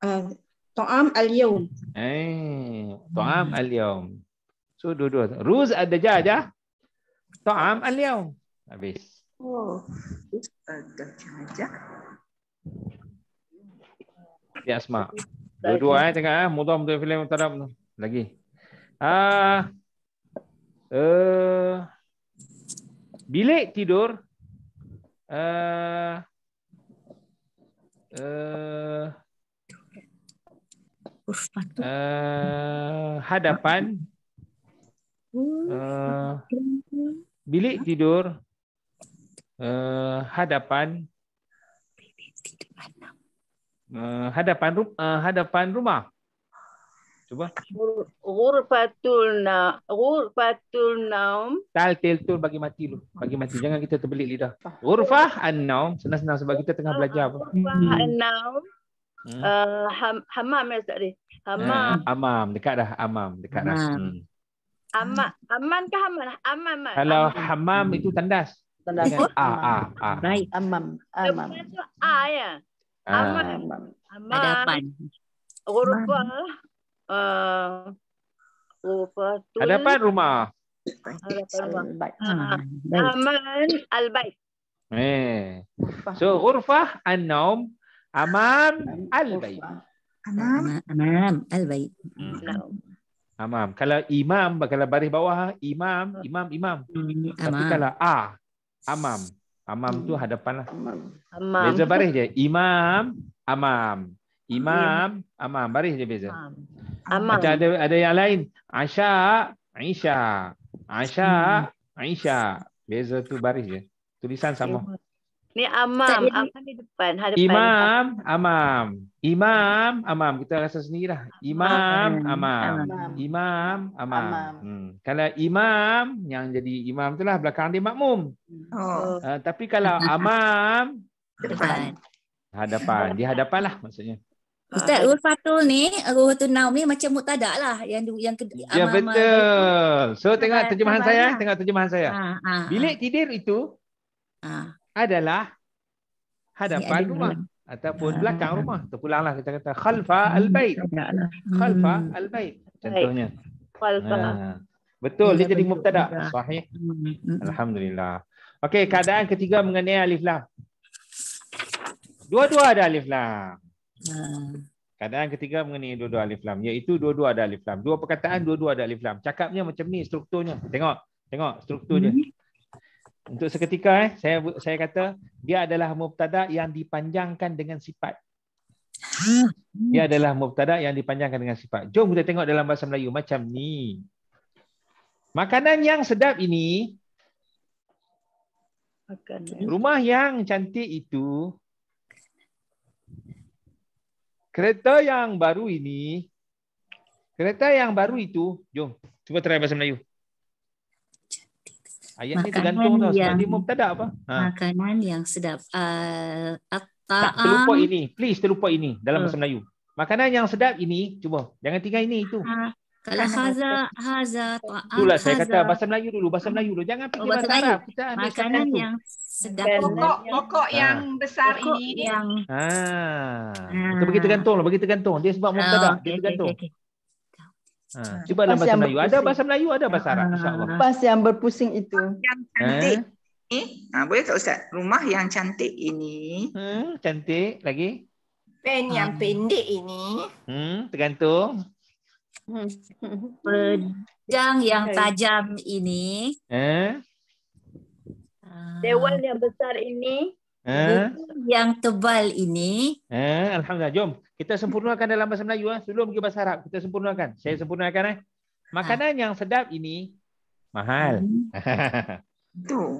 uh, Toam al yom. Eh, Toam al yom. So dua dua. Ruz ada aja. Toam al yom. Habis. Oh, ada aja. Ya Asma. Dua-dua eh cakap eh. Mudah-mudah filem tak ada. Lagi. Ah. Uh, uh, bilik tidur eh uh, eh uh, uh, hadapan uh, bilik tidur uh, hadapan uh, tidur hadapan uh, hadapan rumah Cuba. Ghurfatul na ghurfatul naum. Tal til tul bagi mati lu. Bagi mati. Jangan kita terbelit lidah. Ah. Ghurfah an naum. Senang-senang sebab kita tengah belajar apa. fah an hmm. naum. Hmm. Ah, hamam ya tadi. Hamam. Hmm, amam dekat dah. Amam dekat dah. Hmm. Amam. Aman ke hamam? Aman. aman. Kalau hamam itu tandas. Tandas. A a a. Naik amam. Amam. Itu a ya. Ah. Amam. Amam. Ada apa? Ghurfah uh, Rufatul oh, Hadapan rumah Hadapan rumah ah, ah, Aman Al-Bait Eh. So Urfah An-Naum aman Al-Bait Amam Amam Al-Bait Amam Kalau Imam Kalau baris bawah Imam Imam Imam Tapi kalau A Amam Amam tu hadapan lah. Amam. Beza baris je. Imam, amam. Imam, Amam. Baris je beza. Amam. Macam ada, ada yang lain. Asya, Aisha. Asya, Aisha. Hmm. Beza tu baris je. Tulisan sama. Ni Amam. Amam di depan. Hadapan. Imam, Amam. Imam, Amam. Kita rasa sendiri Imam, Amam. Imam, Amam. Hmm. Kalau Imam, yang jadi Imam tu lah belakang dia makmum. Oh. Uh, tapi kalau Amam, depan. Hadapan. Di hadapan lah maksudnya. Ustaz ah, Ruh Fatul ni, Ruh Tunaum ni macam mutadak lah yang yang kedua. Ya betul. So tengok terjemahan saya, tengok terjemahan saya. Ah, ah, Bilik tidur itu adalah hadapan rumah ataupun belakang rumah. Terpulanglah kita kata khalfa hmm. al-bait. Khalfa hmm. al-bait contohnya. Khalfa. Betul, dia jadi mutadak. Sahih. Hmm. Alhamdulillah. Okay, keadaan ketiga mengenai alif lah. Dua-dua ada alif lah. Ah. Keadaan ketiga mengenai dua-dua alif lam. Iaitu dua-dua ada alif lam. Dua perkataan dua-dua ada alif lam. Cakapnya macam ni strukturnya. Tengok. Tengok strukturnya. Hmm. Untuk seketika eh, saya saya kata dia adalah mubtada yang dipanjangkan dengan sifat. Hmm. Dia adalah mubtada yang dipanjangkan dengan sifat. Jom kita tengok dalam bahasa Melayu macam ni. Makanan yang sedap ini. Eh. Rumah yang cantik itu kereta yang baru ini kereta yang baru itu jom cuba try bahasa Melayu ayat makanan ni tergantung tau tadi mum tak apa ha. makanan yang sedap uh, ah, ataam... tak ah, terlupa um. ini please terlupa ini dalam oh. bahasa Melayu makanan yang sedap ini cuba jangan tinggal ini itu ah, kalau haza haza itulah saya kata bahasa Melayu dulu bahasa Melayu dulu jangan fikir oh, bahasa, Arab makanan yang sedap pokok pokok ha. yang besar pokok ini yang ha ah. kita hmm. bagi tergantung lah, bagi tergantung dia sebab ah, mubtada oh, okay, dia tergantung ha cuba pas dalam bahasa Melayu ada bahasa Melayu ada bahasa Arab insyaallah pas yang berpusing itu yang cantik ha. ni ha boleh tak ustaz rumah yang cantik ini ha cantik lagi pen ha. yang hmm. pendek ini hmm tergantung pedang yang tajam ini ha Dewan ah. yang besar ini. Eh? Yang tebal ini. Eh, Alhamdulillah. Jom. Kita sempurnakan dalam bahasa Melayu. Ha? Sebelum pergi bahasa Arab. Kita sempurnakan. Saya sempurnakan. Eh. Makanan ha. yang sedap ini. Mahal. Hmm.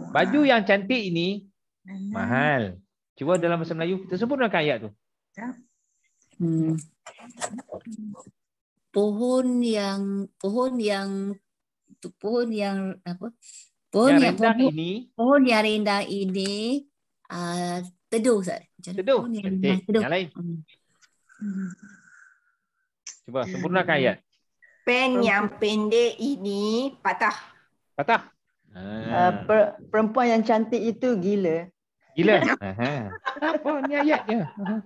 Baju yang cantik ini. Ha. Mahal. Cuba dalam bahasa Melayu. Kita sempurnakan ayat tu. Hmm. Pohon yang pohon yang pohon yang apa? Pohon yang, yang rendah ini. Pohon yang rendah ini uh, teduh sah. Teduh. Teduh. Yang lain. Hmm. Cuba sempurnakan ayat. Pen yang pendek ini patah. Patah. Uh, per perempuan yang cantik itu gila. Gila. Apa ni ayat dia? Ha.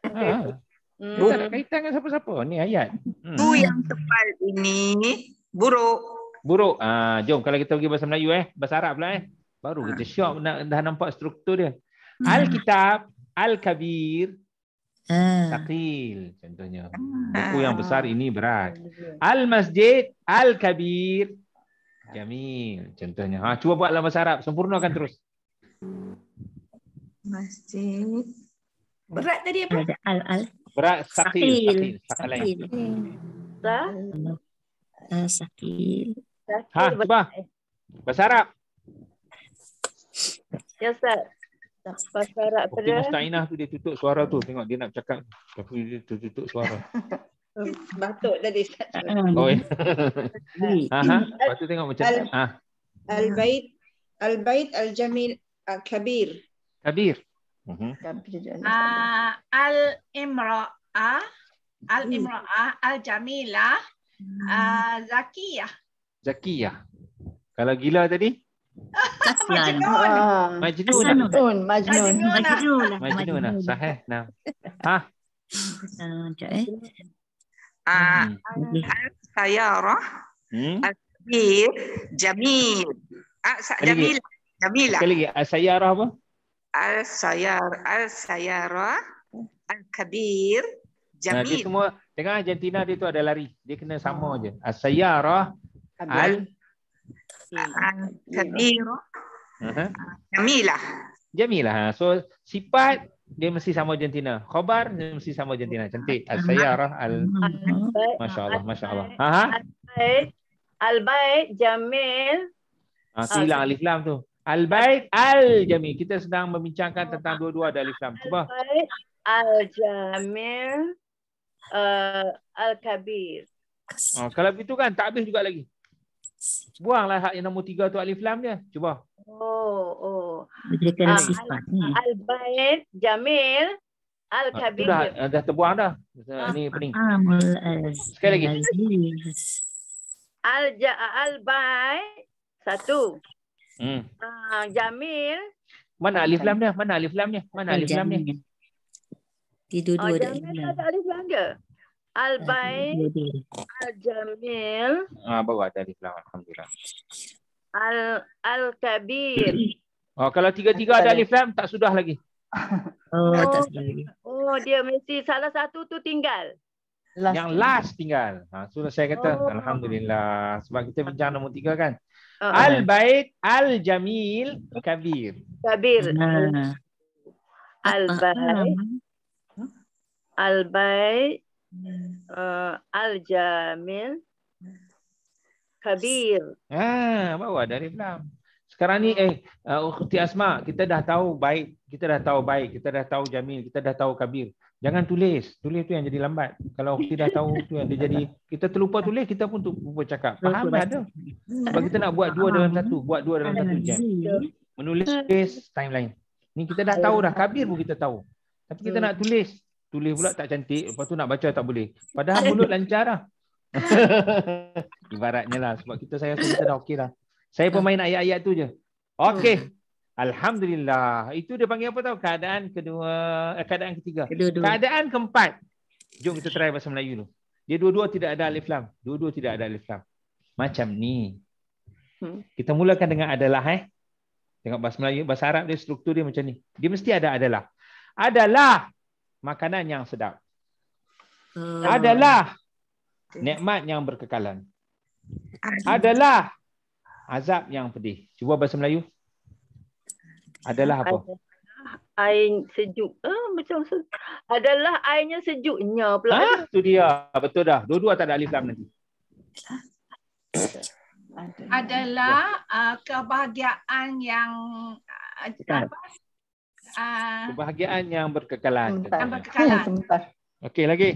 Hmm. Tak kaitan dengan siapa-siapa. Ni ayat. Hmm. Tu yang tebal ini. Buruk. Buruk. Ah, uh, jom kalau kita pergi bahasa Melayu eh, bahasa Arab pula eh. Baru kita ha. syok nak dah nampak struktur dia. Hmm. Al-Kitab, Al-Kabir, hmm. Takil contohnya. Ah. Buku yang besar ini berat. Al-Masjid, Al-Kabir, Jamil contohnya. Ha, cuba buat dalam bahasa Arab. Sempurnakan terus. Masjid. Berat tadi apa? Al-Al. Berat, Sakil. Sakil. Sakil. Sakil. Sakil. Sakil. Sakil. Sakil. Sakil uh, sakit. Ha, cuba. Bahasa Arab. Ya, Ustaz. Bahasa Arab okay, pada... tu dia tutup suara tu. Tengok dia nak cakap. Tapi dia tutup suara. Batuk tadi. Ah. Oh, ya. ha, Lepas tu tengok macam mana. Al- ah. ha. Al-Bait Al-Bait Al-Jamil uh, Kabir. Mhm. Kabir. Uh-huh. Uh, huh al Al-Imra'ah Al-Jamilah Zakia. Ah, Zakia, Kalau gila tadi? Ah. Majnun. Majnun. Majnun. Lah. Majnun. Majnun. Lah. Majnun. Sahih. Nah. Ha. Sekejap eh. Ah, hmm. Al-Sayarah. Hmm? Al-Sayarah. Jamil. Jamil. Jamil. Lah. Sekali lagi. Al-Sayarah apa? Al-Sayarah. Al-Sayarah. Al-Kabir. Jamil. Nah, semua dengan Argentina dia tu ada lari. Dia kena sama oh. je. As-sayarah al uh-huh. ah, Jamilah. Jamilah. So sifat dia mesti sama Argentina. Khabar dia mesti sama Argentina. Cantik. As-sayarah al Masya-Allah, masya-Allah. Ha ha. Al-bait jamil. Ah, silang alif lam tu. Al-bait al-jamil. Kita sedang membincangkan tentang dua-dua ada Islam. lam. Cuba. al-jamil. Uh, Al-Kabir. Oh, kalau begitu kan, tak habis juga lagi. Buanglah hak yang nombor tiga tu Alif Lam dia. Cuba. Oh, oh. Ah, uh, hmm. Al-Bayt Jamil. Al-Kabir. Ah, dah, dah terbuang dah. Ini pening. Sekali lagi. Al-Bayt. Satu. Hmm. Uh, Jamil. Mana Alif Lam dia? Mana Alif Lam dia? Mana Alif Lam dia? Tidur dua dah. Oh, Al-Jamil ada alif lam ke? Al-Bain. Ah, Al-Jamil. Ah, baru ada alif lam. Alhamdulillah. Al Al-Kabir. Oh, kalau tiga-tiga ada alif lam, tak sudah lagi. Oh, oh, oh dia mesti salah satu tu tinggal. Last yang last tinggal. tinggal. Ha, sudah saya kata. Oh. Alhamdulillah. Sebab kita bincang nombor tiga kan. Oh. Al-Bait, Al-Jamil, Kabir. Kabir. Al-Bait. Ah, ah, Al-Bay, uh, hmm. eh, al Kabir. Ah, bawa dari belakang. Sekarang ni eh uh, eh, Ukhti Asma, kita dah tahu baik, kita dah tahu baik, kita dah tahu Jamil, kita dah tahu Kabir. Jangan tulis. Tulis tu yang jadi lambat. Kalau Ukhti dah tahu tu yang dia jadi kita terlupa tulis, kita pun terlupa cakap. Faham tak ada? Sebab kita nak buat dua dalam satu, buat dua dalam satu je. Menulis space timeline. Ni kita dah tahu dah Kabir pun kita tahu. Tapi kita nak tulis tulis pula tak cantik lepas tu nak baca tak boleh padahal mulut lancar lah ibaratnya lah sebab kita saya rasa kita dah okey lah saya pun main ayat-ayat tu je hmm. okey Alhamdulillah itu dia panggil apa tau keadaan kedua eh, keadaan ketiga Kedua-dua. keadaan keempat jom kita try bahasa Melayu tu dia dua-dua tidak ada alif lam dua-dua tidak ada alif lam macam ni hmm. kita mulakan dengan adalah eh tengok bahasa Melayu bahasa Arab dia struktur dia macam ni dia mesti ada adalah adalah makanan yang sedap hmm. adalah nikmat yang berkekalan adalah azab yang pedih cuba bahasa Melayu adalah apa air sejuk Oh macam se- adalah airnya sejuknya pula ha? tu dia betul dah dua-dua tak ada alif lam nanti adalah uh, kebahagiaan yang uh, Ah. kebahagiaan yang berkekalan. Sementara. berkekalan. Okey, lagi.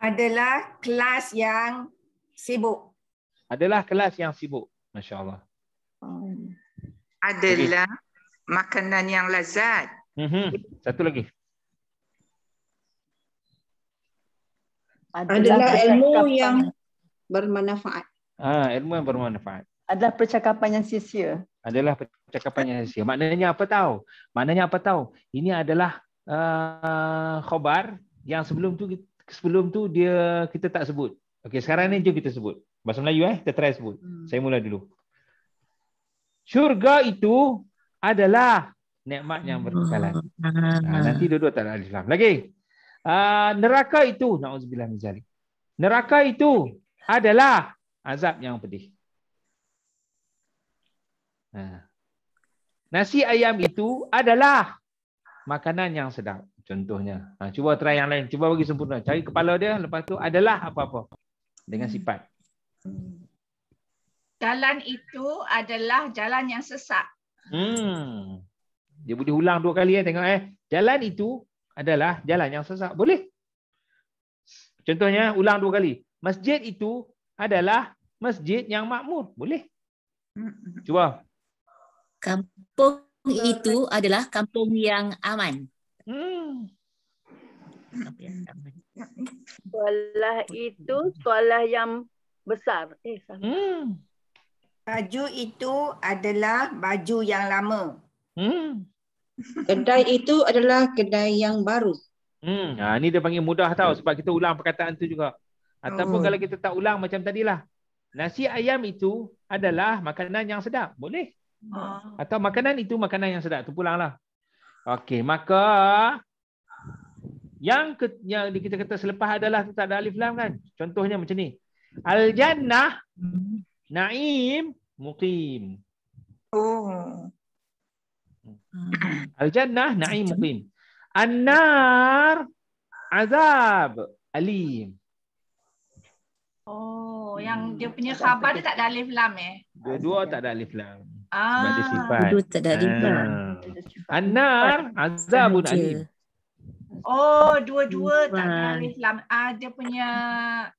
Adalah kelas yang sibuk. Adalah kelas yang sibuk. Masya Allah. Adalah okay. makanan yang lazat. Mm-hmm. Satu lagi. Adalah, Adalah ilmu yang bermanfaat. Ah, ilmu yang bermanfaat. Adalah percakapan yang sia-sia. Adalah percakapan percakapan yang sia. Maknanya apa tahu? Maknanya apa tahu? Ini adalah uh, khabar yang sebelum tu sebelum tu dia kita tak sebut. Okey, sekarang ni jom kita sebut. Bahasa Melayu eh, kita try sebut. Hmm. Saya mula dulu. Syurga itu adalah nikmat yang berkekalan. Nah, hmm. nanti duduk tak ada Islam. Lagi. Uh, neraka itu naudzubillah min zalik. Neraka itu adalah azab yang pedih. Nah. Nasi ayam itu adalah makanan yang sedap. Contohnya. Ha, cuba try yang lain. Cuba bagi sempurna. Cari kepala dia. Lepas tu adalah apa-apa. Dengan sifat. Jalan itu adalah jalan yang sesak. Hmm. Dia boleh ulang dua kali. Eh. Tengok eh. Jalan itu adalah jalan yang sesak. Boleh? Contohnya ulang dua kali. Masjid itu adalah masjid yang makmur. Boleh? Cuba kampung oh, itu adalah kampung yang aman. Hmm. Sekolah itu sekolah yang besar. Eh, hmm. Baju itu adalah baju yang lama. Hmm. Kedai itu adalah kedai yang baru. Hmm. Ha, ini dia panggil mudah tau sebab kita ulang perkataan tu juga. Ataupun oh. kalau kita tak ulang macam tadilah. Nasi ayam itu adalah makanan yang sedap. Boleh. Ah. Atau makanan itu makanan yang sedap. Tu pulanglah. Okey, maka yang ke, yang kita kata selepas adalah tak ada alif lam kan? Contohnya macam ni. Al jannah naim muqim. Oh. Al jannah naim muqim. An nar azab alim. Oh, yang hmm. dia punya khabar dia tak ada alif lam eh. Dua-dua tak ada alif lam. Ah. Oh, ah tak ada sifat. Itu tak ada sifat. Anar, azabun alim. Oh, dua-dua tak ada Islam. Ada punya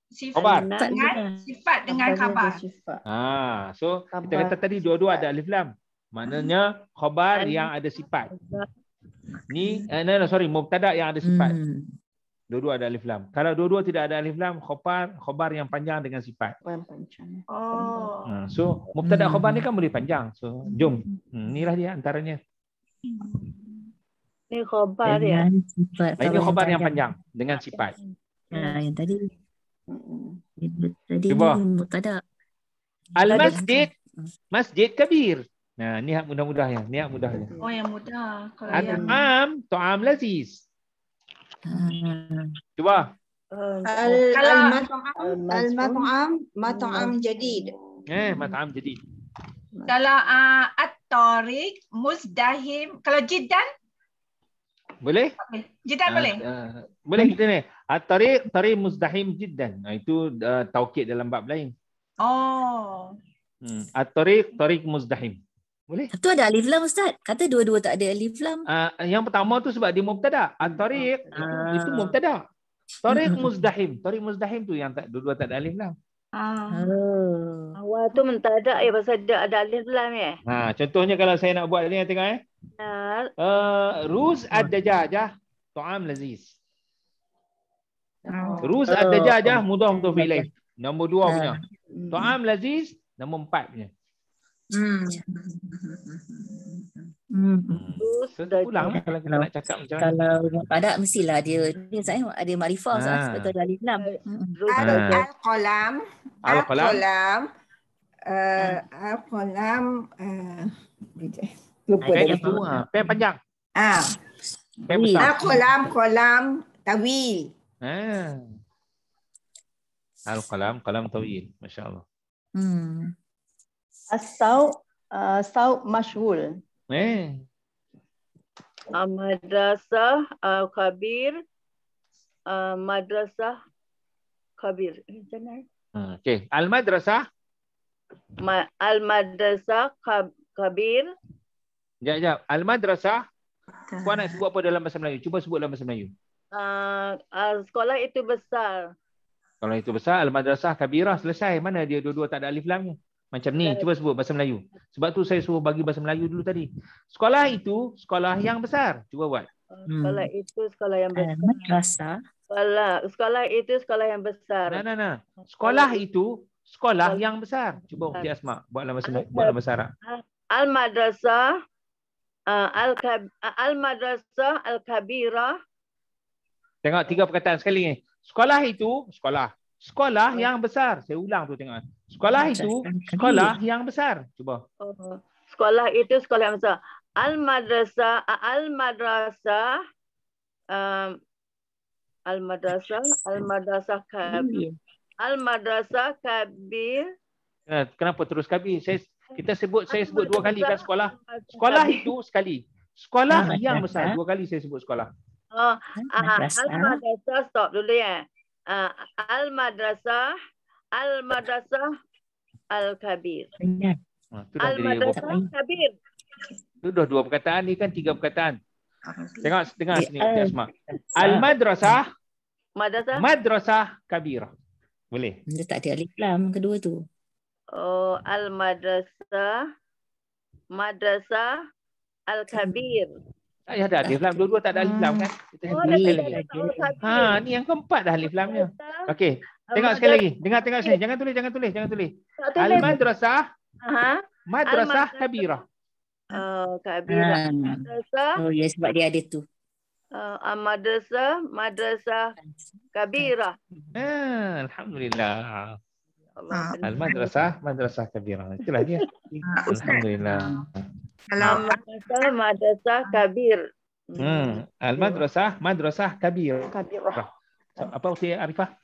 sifat dengan sifat dengan khabar. khabar. Ah, so khabar. kita kata tadi dua-dua ada alif lam. Maknanya khabar yang ada sifat. Ni, eh, no, no, sorry, mubtada yang ada sifat. Hmm dua-dua ada alif lam. Kalau dua-dua tidak ada alif lam, khobar, khobar yang panjang dengan sifat. Panjang. Oh. Ha, so, mubtada hmm. khobar ni kan boleh panjang. So, jom. Inilah hmm, dia antaranya. Ini khobar dengan ya. ini khobar yang panjang dengan sifat. Ah, yang tadi. Hmm. Tadi Cuba. mubtada. Al masjid, masjid kabir. Nah, ni mudah-mudah ya. Ni mudah ya. Oh, yang mudah. Kalau Al-am, yang... to'am laziz. Hmm. Cuba. Uh, al matam mat'am jadid. Eh, mat'am jadid. Kalau uh, at-tariq muzdahim, kalau jiddan? Boleh? jidan ah, boleh. Uh, uh, boleh kita ni. At-tariq tariq muzdahim jiddan. Nah, itu uh, taukid dalam bab lain. Oh. Hmm, at-tariq tariq muzdahim. Boleh? Satu ada alif lam ustaz. Kata dua-dua tak ada alif lam. Uh, yang pertama tu sebab dia mubtada. at uh. Ah. itu mubtada. Tariq muzdahim. Tariq muzdahim tu yang tak dua-dua tak ada alif lam. Ah. ah. Awal tu mentada ya pasal dia ada alif lam ya. Ha, contohnya kalau saya nak buat ni tengok eh. Ya. Uh, ruz ad-dajajah tu'am laziz. Oh. Ruz ad-dajajah mudah untuk pilih. Nombor dua punya. Tu'am laziz nombor empat punya. Oh. Hmm. Hmm. Terus pulang lah eh kalau, kalau, kalau nak cakap macam mana. Kalau ada mestilah dia ni ada makrifah ha. sebab tu eh, hmm. eh, ada alif lam. Al-qalam. Al-qalam. Eh al-qalam eh lupa dia. Pen panjang. Ah. Pen besar. Al-qalam qalam tawil. Ha. Ah. Al-qalam qalam tawil. Masya-Allah. Hmm. Asau asau mashul. Eh. Uh, madrasah uh, kabir. Uh, madrasah kabir. Ha, okay. Al madrasah. Ma al madrasah kab kabir. Ya ya. Al madrasah. Kau nak sebut apa dalam bahasa Melayu? Cuba sebut dalam bahasa Melayu. Uh, uh, sekolah itu besar. Kalau itu besar, al madrasah kabirah selesai. Mana dia dua-dua tak ada alif lamnya? Macam ni, cuba sebut bahasa Melayu. Sebab tu saya suruh bagi bahasa Melayu dulu tadi. Sekolah itu sekolah hmm. yang besar. Cuba buat. Hmm. Sekolah hmm. itu sekolah yang eh, besar. Madrasah. Sekolah, sekolah itu sekolah yang besar. Nah, nah, nah. Sekolah itu sekolah yang besar. Cuba Ukti Asma buatlah bahasa Melayu. buatlah bahasa Arab. Al-Madrasah uh, al uh, Al-Madrasah Al-Kabirah. Tengok tiga perkataan sekali ni. Sekolah itu sekolah sekolah yang besar. Saya ulang tu tengok. Sekolah itu sekolah yang besar. Cuba. Oh, sekolah itu sekolah yang besar. Al madrasah al madrasah um, al madrasah al madrasah kabir. Hmm. Al madrasah kabir. Ya, kenapa terus kabir? Saya kita sebut saya sebut dua kali kan sekolah. Sekolah itu sekali. Sekolah ah, yang besar dua kali saya sebut sekolah. Oh, al ah, madrasah stop dulu ya uh, al madrasah al madrasah al kabir ah, al madrasah kabir itu dah dua perkataan ni kan tiga perkataan tengok tengah ya, sini eh. Asma al ah. madrasah madrasah madrasah kabir boleh dia tak ada alif lam kedua tu oh al madrasah madrasah al kabir tak ada alif lam. Dua-dua tak ada alif lam kan? Ah. Kita oh, ni. Ha, ni yang keempat dah alif lamnya. Okey. Tengok sekali lagi. Dengar tengok sini. Jangan tulis, jangan tulis, jangan tulis. Al madrasah. Aha. Madrasah kabira. Oh, kabira. Ah. Madrasah. Oh, ya yes, sebab dia ada tu. Uh, madrasah, madrasah kabira. Ah, alhamdulillah. Al madrasah, madrasah kabira. Itulah dia. alhamdulillah. Al-Madrasah Kabir. Hmm. Al-Madrasah Madrasah Kabir. Kabir. Apa maksudnya Arifah?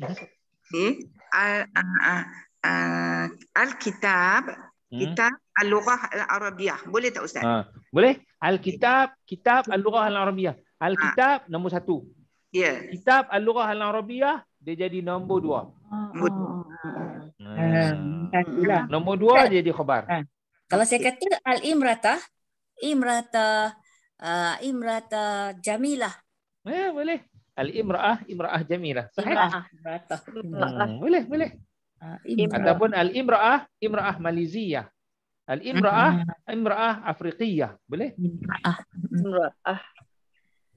Ah, ah, ah, Al-Kitab. Hmm. Kitab Al-Lughah Al-Arabiyah. Boleh tak Ustaz? Ha, boleh. Al-Kitab. Kitab Al-Lughah Al-Arabiyah. Al-Kitab nombor satu. Ya. Kitab Al-Lughah Al-Arabiyah. Dia jadi nombor dua. Hmm. Hmm, nombor dua. Nombor dua jadi khabar. Ha. Kalau saya kata Al Imrata, Imrata, uh, Imrata Jamilah. Eh, boleh. Al Imraah, Imraah Jamilah. Sahih. Lah. Imraah, Imrata. Hmm, boleh, boleh. Uh, Imrah. Ataupun Al Imraah, hmm. Imraah Malaysia. Al Imraah, Imraah Afrikiyah. Boleh? Imraah, Imraah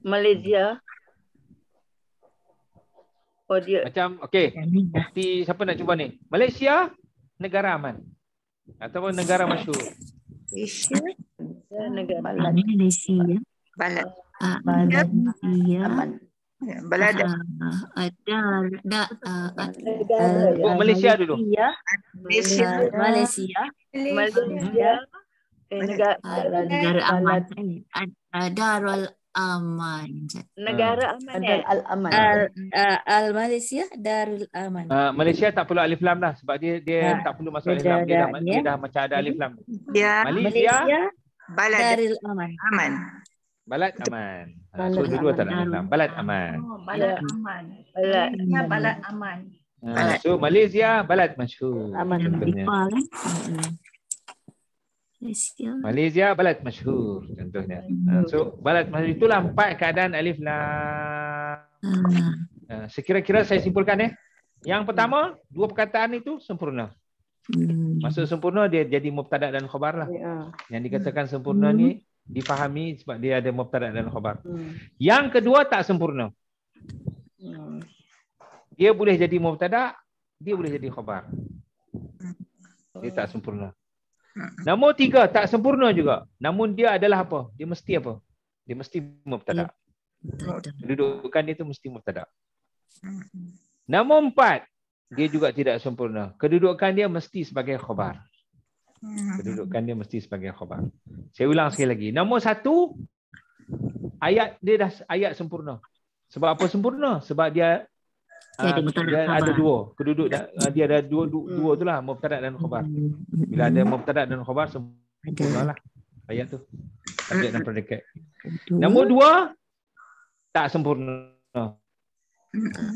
Malaysia. Oh dia. Macam okey. Bukti siapa nak cuba ni? Malaysia negara aman ataupun negara masyhur. Malaysia. Negara Malaysia. Balad. Malaysia, ah, Ya. Balad. Ah, ah, ada. Ada. Oh, Malaysia dulu. Malaysia. Malaysia. Malaysia. Malaysia. Eh, negara Amat. Eh, ada. Ada aman. Negara hmm. aman ya? Al aman. Al, uh, al Malaysia Darul Aman. Uh, Malaysia tak perlu alif lam lah sebab dia dia ya. tak perlu masuk alif lam dia dah, dia ya. dah macam ada alif lam. Ya. Malaysia, Malaysia Darul Aman. Aman. Balat aman. Balad so dua tak nak Balat aman. Oh, balat aman. Balat. Ya, balat aman. Balad. So Malaysia balat masyhur. Aman. Balad. Balad. Balad. Balad. Balad. Balad. Balad. Balad. Balad. Malaysia balad masyhur contohnya. Ha, so balad masyhur itulah empat keadaan alif lam. Ah. Ha, sekira-kira saya simpulkan ya. Yang pertama, dua perkataan itu sempurna. Hmm. Maksud sempurna dia jadi mubtada dan khabar lah. Ya. Yang dikatakan sempurna ni difahami sebab dia ada mubtada dan khabar. Hmm. Yang kedua tak sempurna. Hmm. Dia boleh jadi mubtada, dia boleh jadi khabar. Dia tak sempurna. Nombor tiga, tak sempurna juga. Namun dia adalah apa? Dia mesti apa? Dia mesti mubtada. Ya. Kedudukan dia itu mesti mubtada. Nombor empat, dia juga tidak sempurna. Kedudukan dia mesti sebagai khobar. Kedudukan dia mesti sebagai khobar. Saya ulang sekali lagi. Nombor satu, ayat dia dah ayat sempurna. Sebab apa sempurna? Sebab dia Ah, ah, dia ada dua keduduk dia ada dua dua, hmm. dua tu lah mubtada' dan khabar hmm, hmm, hmm. bila ada mubtada' dan khabar sempurna lah ayat tu subjek dan predikat nombor dua tak sempurna ah,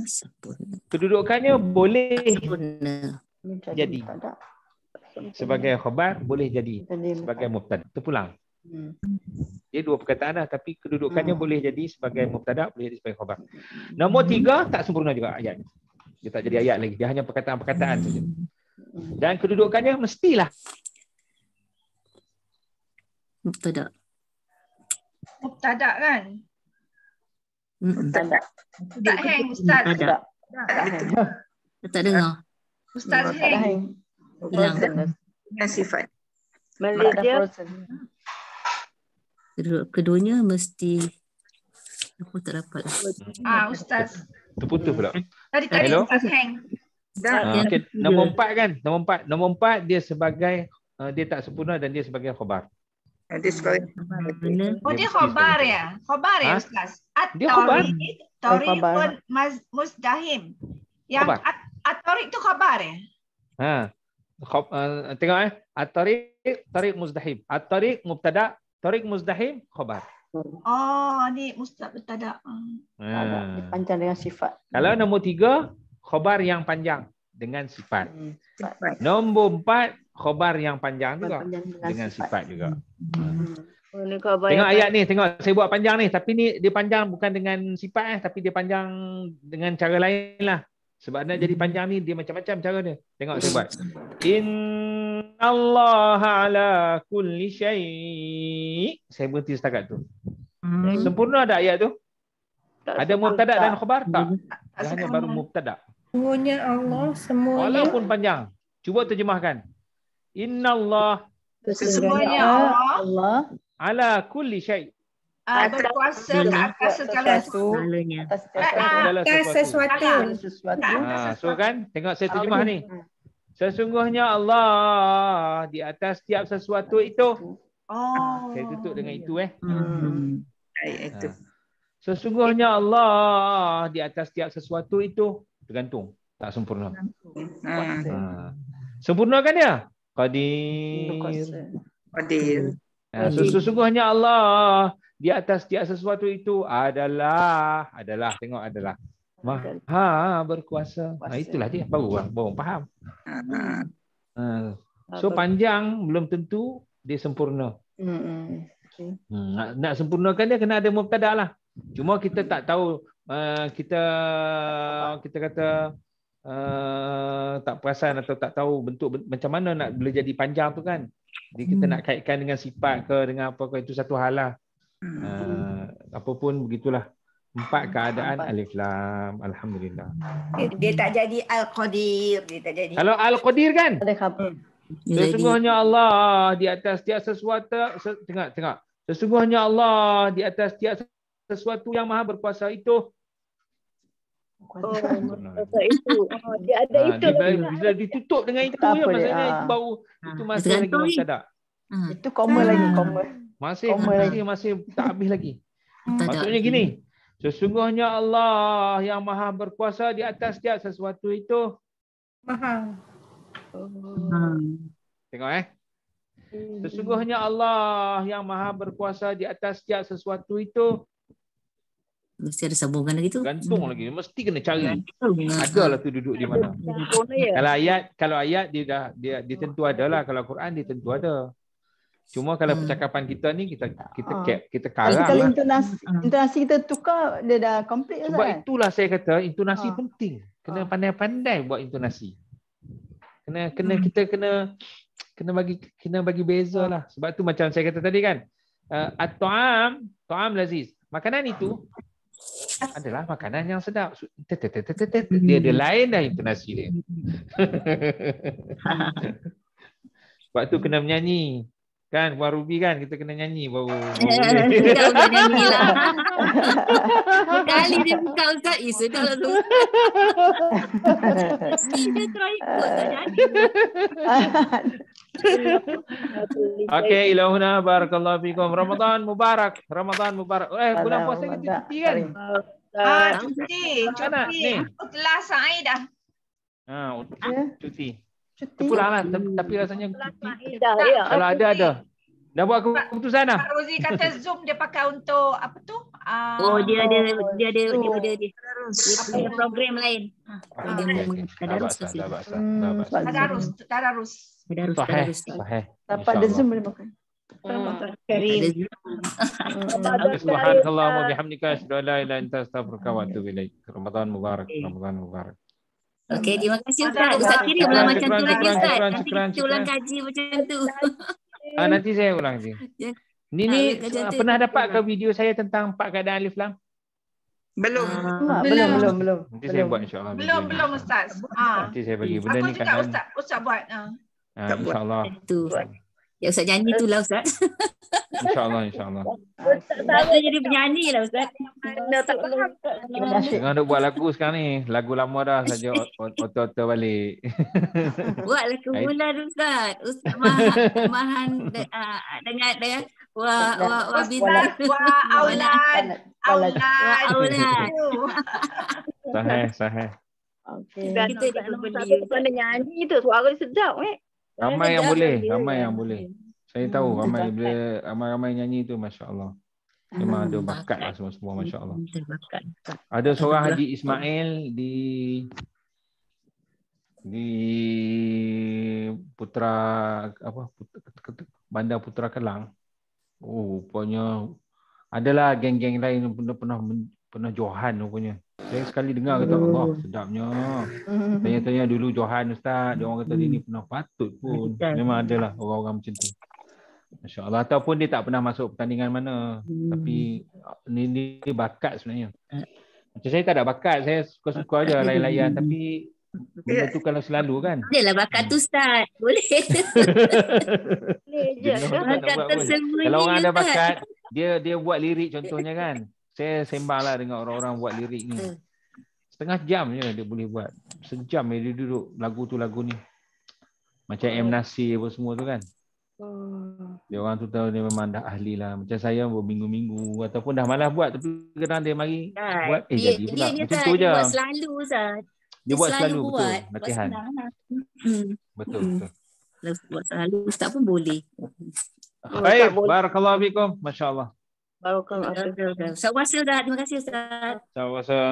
sempurna kedudukannya boleh sempurna. jadi sebagai khabar boleh jadi sebagai mubtada' tu pulang Hmm. Dia dua perkataan lah tapi kedudukannya hmm. boleh jadi sebagai mubtada boleh jadi sebagai khabar. Nombor tiga tak sempurna juga ayat. Dia tak jadi ayat lagi. Dia hanya perkataan-perkataan saja. Hmm. Dan kedudukannya mestilah mubtada. Mubtada kan? Mubtada. Tak hang ustaz. Tak Tak dengar. Ustaz hang. Dengan sifat. Malaysia keduanya mesti aku tak dapat. Ah ustaz. Terputus pula. Tadi tadi Hello? ustaz hang. Dah. Ah, okay. Nombor empat kan? Nombor empat. Nombor empat dia sebagai uh, dia tak sempurna dan dia sebagai khabar. Nanti ah, sekali. Oh dia ya? khabar ya? Khabar ya ustaz. At dia khabar. Tori pun mustahim. Yang at atorik tu khabar ya? Ha. Uh, tengok eh. At-tariq, tariq muzdahib. At-tariq, mubtada, Tariq muzdahim khabar. Oh, ni ada. Hmm. Ah. Ah. panjang dengan sifat. Kalau nombor tiga, khabar yang panjang dengan sifat. Hmm, sifat. Nombor empat, khabar yang panjang juga panjang dengan, dengan sifat. sifat juga. Hmm. Oh, tengok ayat ni, tengok saya buat panjang ni, tapi ni dia panjang bukan dengan sifat eh, tapi dia panjang dengan cara lain lah. Sebab nak jadi hmm. panjang ni dia macam-macam cara dia. Tengok saya buat. In Allah ala kulli syai' Saya berhenti setakat tu hmm. Sempurna ada ayat tu? Tak ada mubtada dan khabar? Tak Dia hanya baru mubtada Semuanya Allah semuanya Walaupun panjang Cuba terjemahkan Inna Allah Semuanya Allah Ala kulli syai' Berkuasa atas segala sesuatu. Atas segala sesuatu. Ah, so kan, tengok saya terjemah ni. Hmm. Sesungguhnya Allah di atas tiap sesuatu itu. Oh. Saya tutup dengan itu eh. Oh, ya. hmm. Hmm. Baik hmm. itu. Ah. Sesungguhnya Allah di atas tiap sesuatu itu tergantung. Tak sempurna. Hmm. Ah. Sempurna kan dia? Qadir. Qadir. Sesungguhnya Allah di atas tiap sesuatu itu adalah adalah tengok adalah. Ha, ha, berkuasa. Nah, itulah dia. Baru orang, baru orang faham. Ha. So panjang belum tentu dia sempurna. Hmm, nak, nak sempurnakan dia kena ada mubtada lah. Cuma kita tak tahu uh, kita kita kata uh, tak perasan atau tak tahu bentuk macam mana nak boleh jadi panjang tu kan. Jadi kita hmm. nak kaitkan dengan sifat ke dengan apa ke itu satu hal lah. Hmm. Uh, apapun begitulah empat ah, keadaan empat. alif lam alhamdulillah dia tak jadi al qadir dia tak jadi kalau al qadir kan sesungguhnya Allah di atas tiap sesuatu tengok tengok sesungguhnya Allah di atas tiap sesuatu yang maha berkuasa itu Oh, itu. Oh, dia ada ha, itu. Dia, bila ditutup dengan itu, itu ya, maksudnya dia. itu baru ha. itu masih Tergantung hmm. lagi masih ada. Itu koma lagi, koma. Masih, koma masih, lagi. masih, tak habis lagi. Hmm. Maksudnya gini, ini. Sesungguhnya Allah yang maha berkuasa di atas setiap sesuatu itu. Maha. Oh. Tengok eh. Hmm. Sesungguhnya Allah yang maha berkuasa di atas setiap sesuatu itu. Mesti ada sambungan lagi tu. Gantung lagi. Mesti kena cari. Hmm. Adalah tu duduk di mana. Kalau ayat, kalau ayat dia dah dia tentu adalah. Kalau Quran tentu ada. Cuma kalau hmm. percakapan kita ni kita kita ah. cap, kita karang. Kalau lah. intonasi, intonasi kita tukar dia dah complete Sebab kan? itulah saya kata intonasi ha. penting. Kena ha. pandai-pandai buat intonasi. Kena kena hmm. kita kena kena bagi kena bagi bezalah. Sebab tu macam saya kata tadi kan. Uh, At-ta'am, ta'am laziz. Makanan itu adalah makanan yang sedap. Dia ada lain dah intonasi dia. Sebab kena menyanyi. Kan Puan Ruby kan kita kena nyanyi baru. Kita nyanyi lah. Kali dia buka Ustaz, eh sedap lah Dia try ikut tak nyanyi. Okay, ilahuna barakallahu fikum. Ramadan Mubarak. Ramadan Mubarak. Eh, bulan puasa kita cuti kan? Ah, cuti. Cuti. Kelas saya dah. Ah, ya. cuti. Terpulanglah hmm. tapi rasanya ya, kalau ada ada. Dah buat keputusan dah. Rosie kata Zoom dia pakai untuk apa tu? Ah, oh dia ada dia ada dia ada dia. Apa dia program lain? Ah, ah, dia tadarus okay. tadarus tadarus tadarus tadarus. Tapi ada Zoom boleh makan. Hmm. Subhanallah wa bihamdika asyhadu an la ilaha illa anta astaghfiruka wa atubu ilaik. Ramadan mubarak, eh. Ramadan mubarak. Okey, terima kasih Ustaz. Ustaz, Ustaz kiri ulang macam tu lagi Ustaz. Cekran, nanti cekran, kita ulang cekran. kaji macam tu. Ah, nanti saya ulang kaji. Ya. Ni ni ah, pernah dapat ke video saya tentang empat keadaan alif lam? Belum. Ah, belum. belum. Belum, belum, Nanti saya buat insya-Allah. Belum, belum Ustaz. Ah. Nanti saya bagi benda Apa ni kan. Ustaz, Ustaz buat. Ah. Ah, insya-Allah. Ya Ustaz janji itulah Ustaz. InsyaAllah, insyaAllah. Tak jadi penyanyi lah Ustaz. Tak faham. nak buat lagu sekarang ni. Lagu lama dah saja otot-otot balik. buat lagu mula tu Ustaz. Ustaz Mahan dengar dia. Wah, wah, wah, bila. Wah, awlan. Awlan. Awlan. Sahih, sahih. Okay. Kita tak nak nyanyi tu. Suara dia sedap. Eh. Ramai yang boleh. Ramai yang boleh. Saya tahu hmm, ramai bila ramai-ramai nyanyi tu masya-Allah. Memang hmm, ada bakat lah semua-semua masya-Allah. Hmm, ada seorang Haji Ismail di di Putra apa Putra, Bandar Putra Kelang. Oh, rupanya adalah geng-geng lain pun pernah pernah Johan rupanya. Saya sekali dengar kata Allah hmm. sedapnya. Hmm. Tanya-tanya dulu Johan ustaz, dia orang kata hmm. dia ni pernah patut pun. Memang adalah orang-orang macam tu. InsyaAllah. Ataupun dia tak pernah masuk pertandingan mana. Hmm. Tapi ni, ni bakat sebenarnya. Eh. Macam saya tak ada bakat. Saya suka-suka aja layan-layan. Tapi benda ya. tu kalau selalu kan. Adalah bakat tu Ustaz. Boleh. Boleh je. Kalau orang ada bakat, dia dia buat lirik contohnya kan. Saya sembahlah dengan orang-orang buat lirik ni. Hmm. Setengah jam je dia boleh buat. Sejam dia duduk lagu tu lagu ni. Macam M. Nasir apa semua tu kan dia orang tu tahu dia memang dah ahli lah macam saya buat minggu minggu ataupun dah malas buat tapi kadang dia mari kan. buat eh dia, jadi pula dia, dia macam kan tu je dia buat selalu Ustaz dia, buat selalu buat, betul buat betul buat lah. hmm. betul hmm. buat selalu Ustaz pun boleh Baik, Barakallahu Fikum. Masya Allah. Barakallahu Fikum. Terima kasih Ustaz. Terima kasih Ustaz. Terima kasih.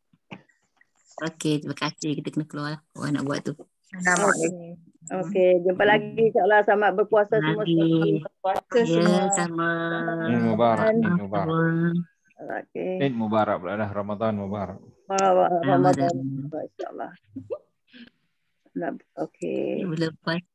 Okey, terima kasih. Kita kena keluar lah. Orang nak buat tu. Hmm. Okey, jumpa lagi insyaAllah. Selamat berpuasa Nanti. semua. berpuasa yeah, semua. sama. Ini mubarak. Ini mubarak. Okey. Ini mubarak pula dah. Ramadan mubarak. Ramadan. Ramadan. InsyaAllah. Okey. Bila puasa.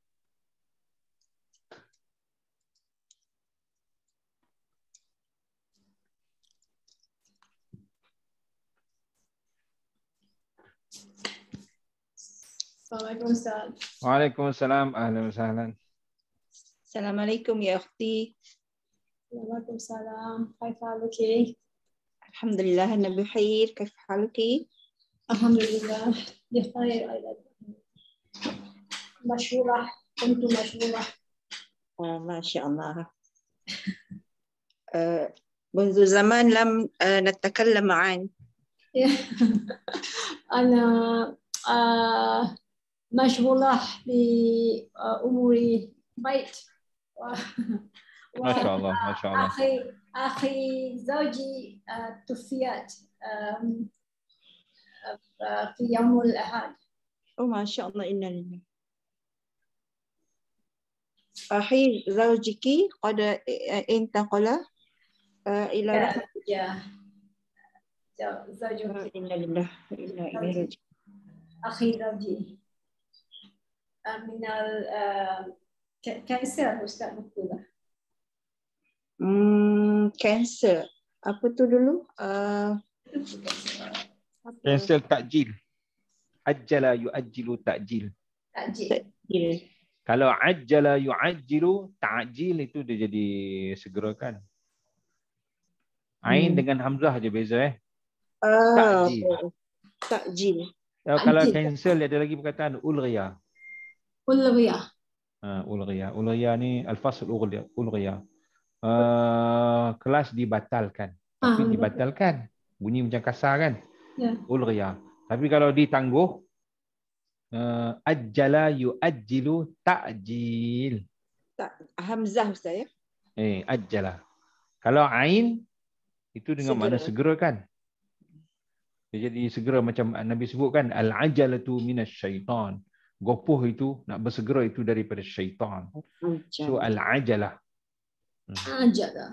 وعليكم السلام وعليكم السلام اهلا وسهلا السلام عليكم يا اختي وعليكم السلام كيف حالك الحمد لله انا بخير كيف حالك الحمد لله بخير ايضا مشهورة كنت مشهورة آه، ما شاء الله آه، منذ زمان لم آه، نتكلم عن أنا مشغولة بأمور بيت و... و... ما شاء الله ما شاء الله أخي أخي زوجي آه، توفيت آه، في يوم الأحد وما شاء الله إنا لله أخي زوجك قد آه، انتقل إلى رحمة زوجك إنا لله إنا إليه راجعون أخي زوجي terminal kanser uh, ustaz betul uh, lah. Hmm, kanser. Apa tu dulu? Uh, kanser takjil. Ajala yu'ajilu takjil. Takjil. takjil. Kalau ajala yu'ajilu takjil itu dia jadi segerakan. Ain hmm. dengan hamzah je beza eh. Uh, takjil. Oh. Takjil. Eh, kalau, kalau ada lagi perkataan ulriyah ulghiya ha, Ah, ulghiya ulghiya ni al-fasl ulghiya uh, ha, kelas dibatalkan ah, tapi ah, dibatalkan bunyi macam kasar kan Ya. ulghiya tapi kalau ditangguh uh, ajjala yuajjilu ta'jil ta hamzah ustaz ya eh ajjala kalau ain itu dengan segera. makna segera kan dia jadi segera macam nabi sebut kan al ajalatu minasyaitan gopoh itu nak bersegera itu daripada syaitan. So al-ajalah. Hmm. Ajalah.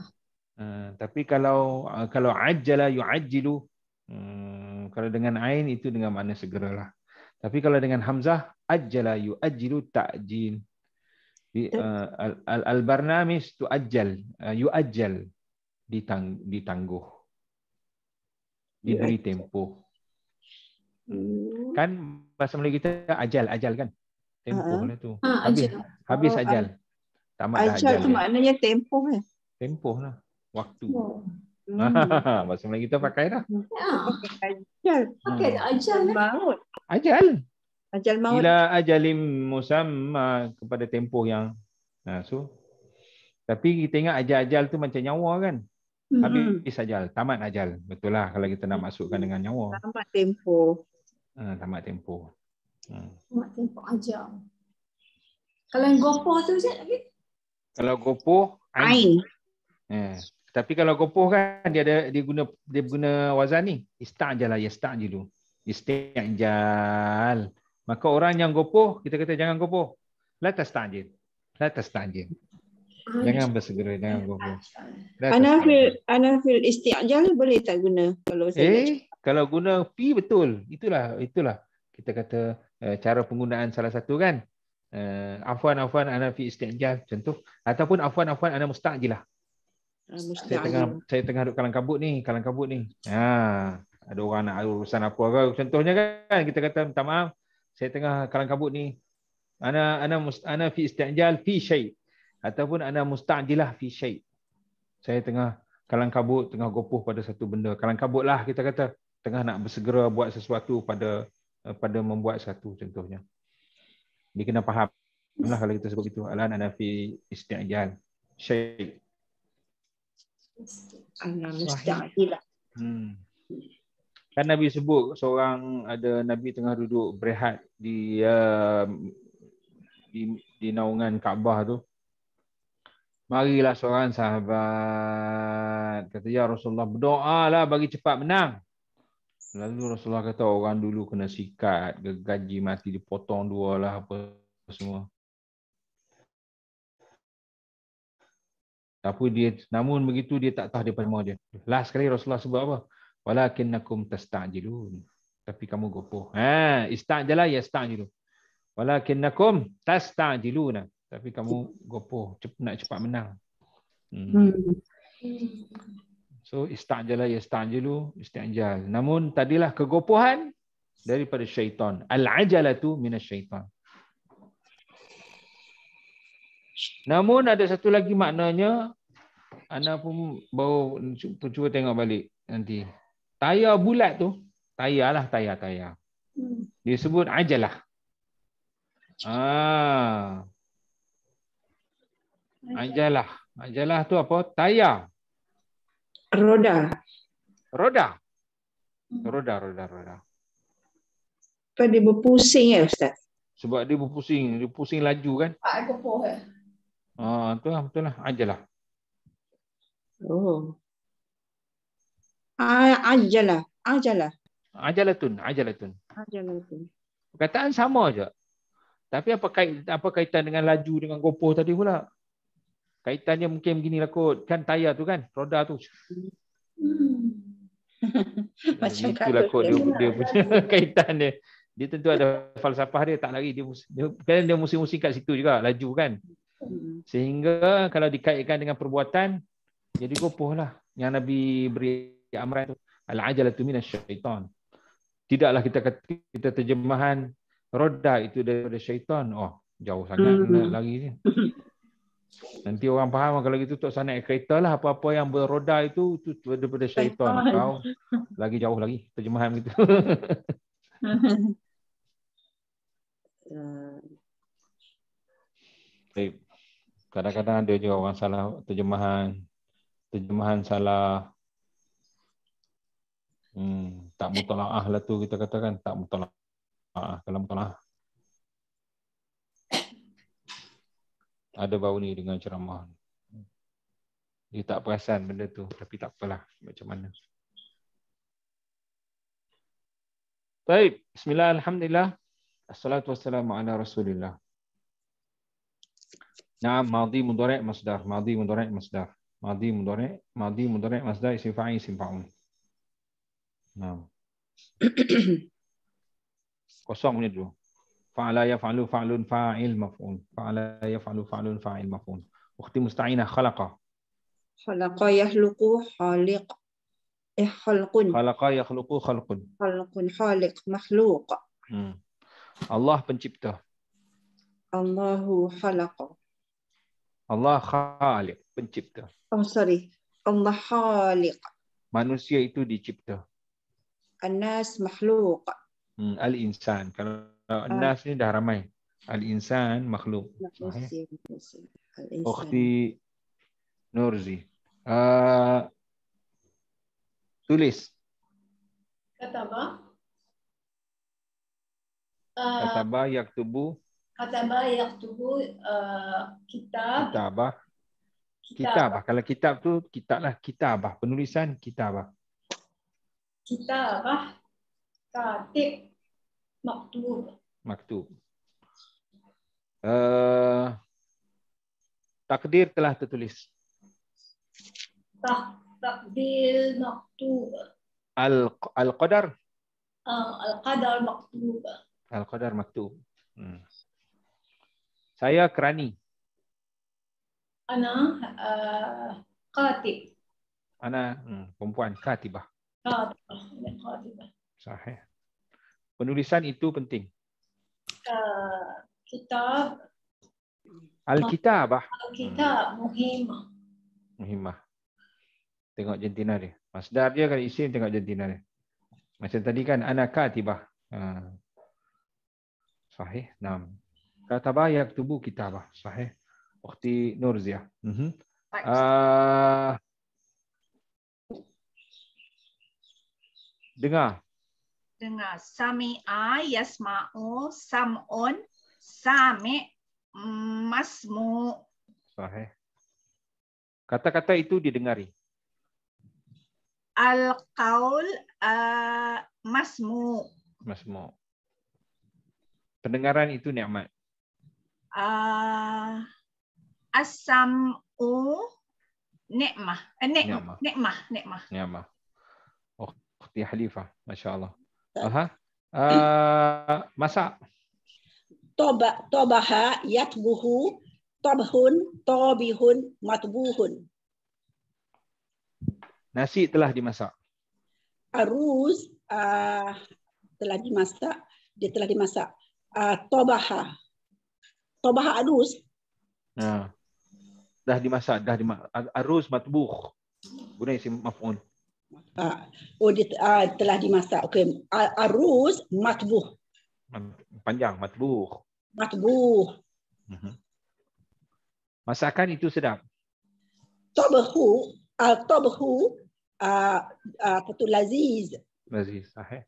Uh, hmm, tapi kalau uh, kalau ajalah yuajilu um, kalau dengan ain itu dengan makna segeralah. Tapi kalau dengan hamzah ajalah yuajilu ta'jil. Uh, al al-barnamis al tu ajal uh, yuajal ditang ditangguh. Diberi tempoh. Hmm. Kan bahasa Melayu kita ajal, ajal kan? Tempoh uh-huh. lah tu. Ha, habis, ajal. habis oh, ajal. Tamat ajal, ajal tu ya. maknanya tempoh kan? Eh? Tempoh lah. Waktu. Oh. Hmm. bahasa Melayu kita pakai dah. Ha. Ajal. Okay, hmm. ajal maut. Lah. Ajal. Ajal maut. Bila ajalim musamma kepada tempoh yang nah, ha, so tapi kita ingat ajal-ajal tu macam nyawa kan? Hmm. Habis ajal, tamat ajal. Betul lah kalau kita nak masukkan dengan nyawa. Tamat tempoh uh, tamat tempoh. Uh. Tamat tempoh aja. Kalau yang gopoh tu je Kalau gopoh ain. ain. Yeah. Tapi kalau gopoh kan dia ada dia guna dia guna wazan ni. Istak lah, ya istak dulu. Istak jal. Maka orang yang gopoh kita kata jangan gopoh. Latas tanjin. Latas tanjin. Jangan bersegera, jangan gopoh. Anafil, anafil istiak jangan boleh tak guna kalau saya eh? kalau guna P betul itulah itulah kita kata eh, cara penggunaan salah satu kan uh, afwan afwan ana fi istijab contoh ataupun afwan afwan ana mustajilah ah, saya tengah saya tengah duduk kalang kabut ni kalang kabut ni ha ada orang nak urusan apa ke contohnya kan kita kata minta maaf saya tengah kalang kabut ni ana ana ana fi istijab fi syai ataupun ana mustajilah fi syai saya tengah kalang kabut tengah gopoh pada satu benda kalang kabutlah kita kata tengah nak bersegera buat sesuatu pada eh, pada membuat satu contohnya. Dia kena faham lah kalau kita sebut itu alan ana fi istiqjal. Syekh. Ana Hmm. Kan Nabi sebut seorang ada Nabi tengah duduk berehat di uh, di, di naungan Kaabah tu. Marilah seorang sahabat kata ya Rasulullah berdoalah bagi cepat menang. Lalu Rasulullah kata orang dulu kena sikat, gaji mati dipotong dua lah apa semua. Tapi dia namun begitu dia tak tahu daripada mana dia. Last kali Rasulullah sebut apa? Walakinnakum tastajilun. Tapi kamu gopoh. Ha, istajalah ya istajilun. Walakinnakum tastajilun. Tapi kamu gopoh, Cepat nak cepat menang. hmm. hmm. So istanjala yastanjilu istanjal. Namun tadilah kegopohan daripada syaitan. al tu minas syaitan. Namun ada satu lagi maknanya anda pun baru cuba tengok balik nanti. Tayar bulat tu, tayarlah tayar-tayar. Hmm. Disebut ajalah. Ah. Ajalah. Ajalah tu apa? Tayar roda. Roda. Hmm. Roda, roda, roda. Sebab dia berpusing ya Ustaz? Sebab dia berpusing. Dia pusing laju kan? Aku pun. Eh? Ha, ah, tu lah, betul lah. Ajalah. Oh. Ajalah. Ajalah. Ajalah tun. Ajalah tun. Ajalah tun. Perkataan sama je. Tapi apa kait apa kaitan dengan laju dengan gopoh tadi pula? kaitannya mungkin begini lah kot. Kan tayar tu kan, roda tu. Hmm. Macam kat lah kot dia, dia, punya kaitan dia. Dia tentu ada falsafah dia tak lari. Dia, dia, kan dia musim-musim kat situ juga, laju kan. Hmm. Sehingga kalau dikaitkan dengan perbuatan, jadi gopoh lah. Yang Nabi beri amran tu. Al-ajalatu syaitan. Tidaklah kita kata, kita terjemahan roda itu daripada syaitan. Oh, jauh sangat hmm. lari ni. Nanti orang faham kalau gitu tak sana naik kereta lah. Apa-apa yang beroda itu, itu daripada syaitan. Kau lagi jauh lagi terjemahan gitu. Baik. Kadang-kadang ada juga orang salah terjemahan. Terjemahan salah. Hmm, tak mutolaah lah tu kita katakan. Tak mutolaah. Kalau mutlak. ada bau ni dengan ceramah ni. Dia tak perasan benda tu. Tapi tak apalah macam mana. Baik. Bismillah. Alhamdulillah. Assalatu wassalamu ala rasulillah. Naam. Madi mudarek masdar. Madi mudarek masdar. Madi mudarek. Madi mudarek masdar. Isim fa'i isim fa'un. Naam. Kosong punya dulu fa'ala yaf'alu fa'lun fa'il maf'ul fa'ala yaf'alu fa'lun fa'il maf'ul ukhti musta'ina khalaqa khalaqa yakhluqu khaliq eh khalqun khalaqa yakhluqu khalqun khalqun khaliq makhluq hmm. Allah pencipta Allahu khalaq Allah khaliq pencipta oh sorry Allah khaliq manusia itu dicipta anas makhluq hmm. al insan kalau uh, nas ni dah ramai. Al-insan makhluk. Ukhti Nurzi. Uh, tulis. yang tubuh. Kata yaktubu. yang tubuh kita. Kata Kataba. Kitab. kitab. Kalau kita tu kita lah. Kitab Penulisan kita kitab Kitab Katib. Maktub. Maktub. Uh, takdir telah tertulis. Tak, takdir maktub. Al al qadar. Uh, ah, al qadar maktub. Al qadar maktub. Hmm. Saya kerani. Ana uh, eh, katib. Ana hmm, perempuan katibah. Katibah. Katibah. Sahih. Penulisan itu penting. Uh, kitab. Alkitab. Ah. Alkitab hmm. muhimah. Muhimah. Tengok jentina dia. Masdar dia kan isim tengok jentina dia. Macam tadi kan anak tiba. Uh. Ha. Sahih. Kata Katabah yang tubuh kitabah. Sahih. Waktu Nurzia. Uh -huh. Mhm. Ah. uh. Dengar dengar sami sami'a yasma'u sam'un sami' masmu sahih kata-kata itu didengari al-qaul uh, masmu masmu pendengaran itu nikmat uh, as-sam'u nikmah eh, nikmah nikmah nikmah nikmah oh, Halifah, Masya Allah. Aha. Uh, masak. Toba, tobaha yatbuhu tabhun tobihun matbuhun. Nasi telah dimasak. Arus uh, telah dimasak. Dia telah dimasak. Uh, tobaha. Tobaha arus. Nah. Dah dimasak, dah dimasak. Arus matbuh. Guna isim maf'un. Uh, oh dia uh, telah dimasak. Okey, arus matbuh. Panjang matbuh. Matbuh. Mhm. Masakan itu sedap. Tobehu, al ah, tobehu, ah uh, uh, laziz. Laziz, sahih.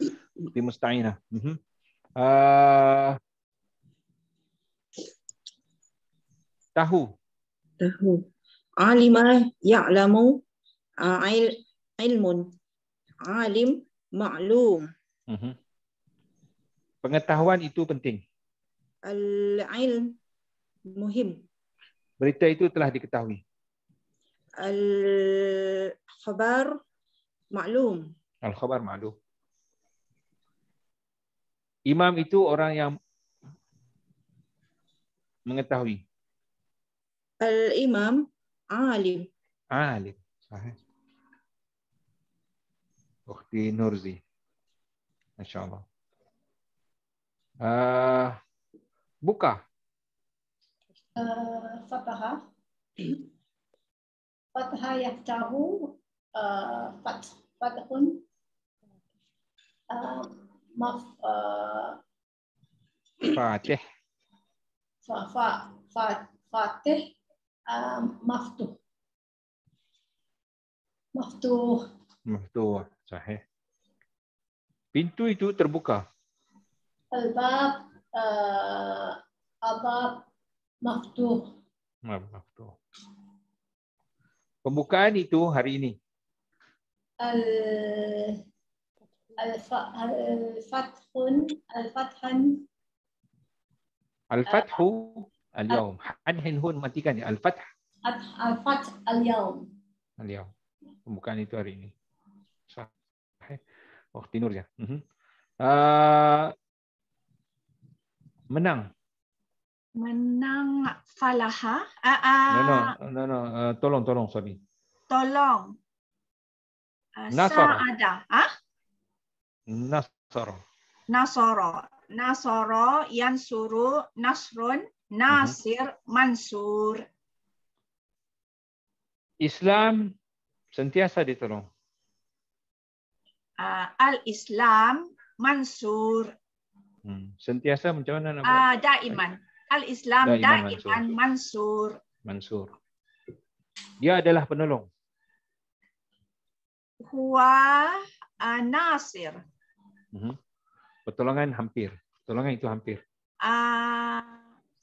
Eh. Di mustaina. Uh -huh. Mhm. uh, tahu. Tahu. Alimah ya'lamu uh, ilmun alim ma'lum mm-hmm. pengetahuan itu penting al ilm muhim berita itu telah diketahui al khabar ma'lum al khabar ma'lum imam itu orang yang mengetahui al imam alim alim sahih Ukhti Nurzi. InsyaAllah. Uh, buka. Uh, fataha. Fataha yang tahu. Uh, ah, fat, fatahun. Uh, maaf. Uh, Fatih. Fa, fa, fa, fatih. Uh, maftuh. Maftuh. Maftuh sahih. Pintu itu terbuka. Albab uh, abab maftuh. Abab maftuh. Pembukaan itu hari ini. Al al fathun al fathun al fathu al yawm an hun matikan ya. al fath al fath al yawm al yawm pembukaan itu hari ini Oh, tidur ya. Uh -huh. uh, menang. Menang falaha. Uh, uh, no, no, no, no. Uh, tolong, tolong, sorry. Tolong. Uh, ah, Nasor. Sa'ada. Huh? Nasoro. Nasoro. Nasoro yang suruh Nasrun mhm. Nasir uh -huh. Mansur. Islam sentiasa ditolong. uh, al-Islam mansur. Hmm. Sentiasa macam mana nak uh, daiman. Al-Islam daiman, daiman mansur. Mansur. Dia adalah penolong. Hua uh, ah, nasir. Hmm. Pertolongan hampir. Pertolongan itu hampir. Uh,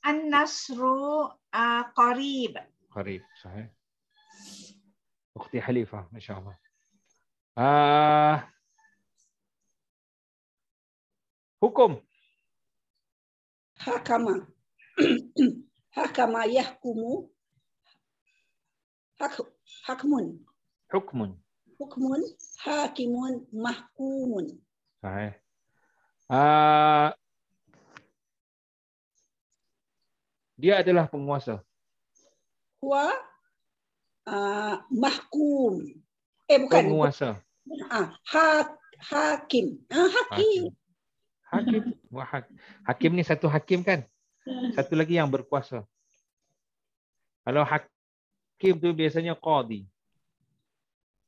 An-Nasru uh, Qarib. Qarib, sahih. Ukti Halifah, insyaAllah. Uh, Hukum. Hakama. Hakama yahkumu. Hak, hakmun. Hukmun. Hukmun. Hakimun mahkumun. Hai. Uh, ah, dia adalah penguasa. Hua uh, ah, mahkum. Eh bukan. Penguasa. Ah, ha, hak, hakim. ah hakim. hakim. Hakim hak. Hakim ni satu hakim kan? Satu lagi yang berkuasa. Kalau hakim tu biasanya qadi.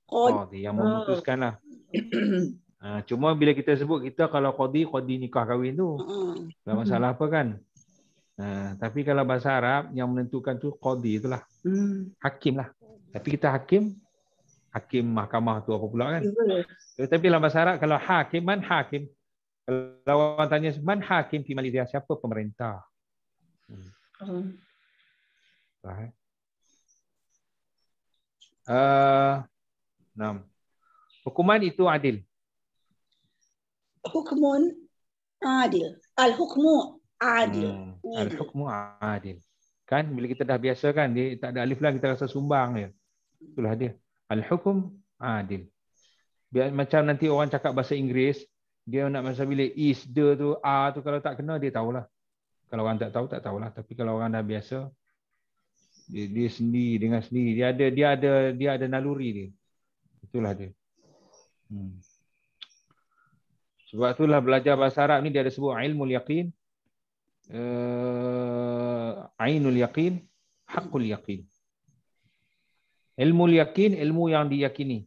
Qadi yang memutuskan lah. Ah. Ah, cuma bila kita sebut kita kalau qadi qadi nikah kahwin tu. Tak ah. masalah apa kan? Ha, tapi kalau bahasa Arab yang menentukan tu qadi itulah. Hmm. Hakim lah. Tapi kita hakim hakim mahkamah tu apa pula kan? Ya, tapi dalam bahasa Arab kalau hakiman hakim, man, hakim. Kalau orang tanya man hakim di Malaysia siapa pemerintah? Hmm. Uh. Uh, enam. Hukuman itu adil. Hukuman adil. Al-hukmu adil. Hmm. Al-hukmu adil. Kan bila kita dah biasa kan dia tak ada alif lah kita rasa sumbang ya. Itulah dia. Al-hukum adil. Biar macam nanti orang cakap bahasa Inggeris, dia nak masa bilik is the tu a tu kalau tak kena dia tahulah kalau orang tak tahu tak tahulah tapi kalau orang dah biasa dia, dia sendiri dengan sendiri dia ada dia ada dia ada naluri dia itulah dia hmm. sebab itulah belajar bahasa Arab ni dia ada sebut ilmu yaqin uh, ainul yaqin hakul yaqin ilmu yaqin ilmu yang diyakini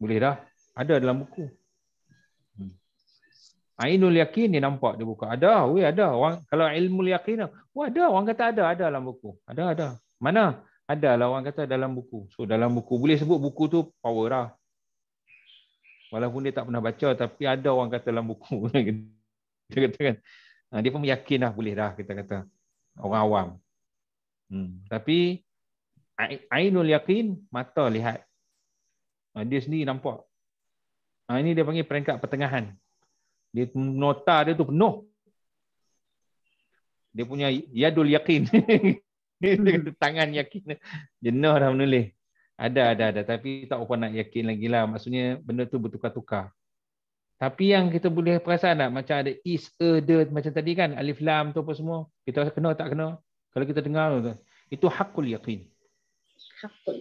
boleh dah ada dalam buku Ainul yakin ni nampak dia buka. Ada, weh ada. Orang kalau ilmu yakin, wah ada. Orang kata ada, ada dalam buku. Ada, ada. Mana? Ada lah orang kata dalam buku. So dalam buku boleh sebut buku tu power lah. Walaupun dia tak pernah baca tapi ada orang kata dalam buku. kita kata kan. Ha, dia pun yakin lah boleh dah kita kata. Orang awam. Hmm. Tapi Ainul yakin mata lihat. Ha, dia sendiri nampak. Ha, ini dia panggil peringkat pertengahan dia nota dia tu penuh dia punya yadul yakin tangan yakin jenuh dah menulis ada ada ada tapi tak apa nak yakin lagi lah maksudnya benda tu bertukar-tukar tapi yang kita boleh perasan tak macam ada is a the macam tadi kan alif lam tu apa semua kita kena tak kena kalau kita dengar itu hakul yakin hakul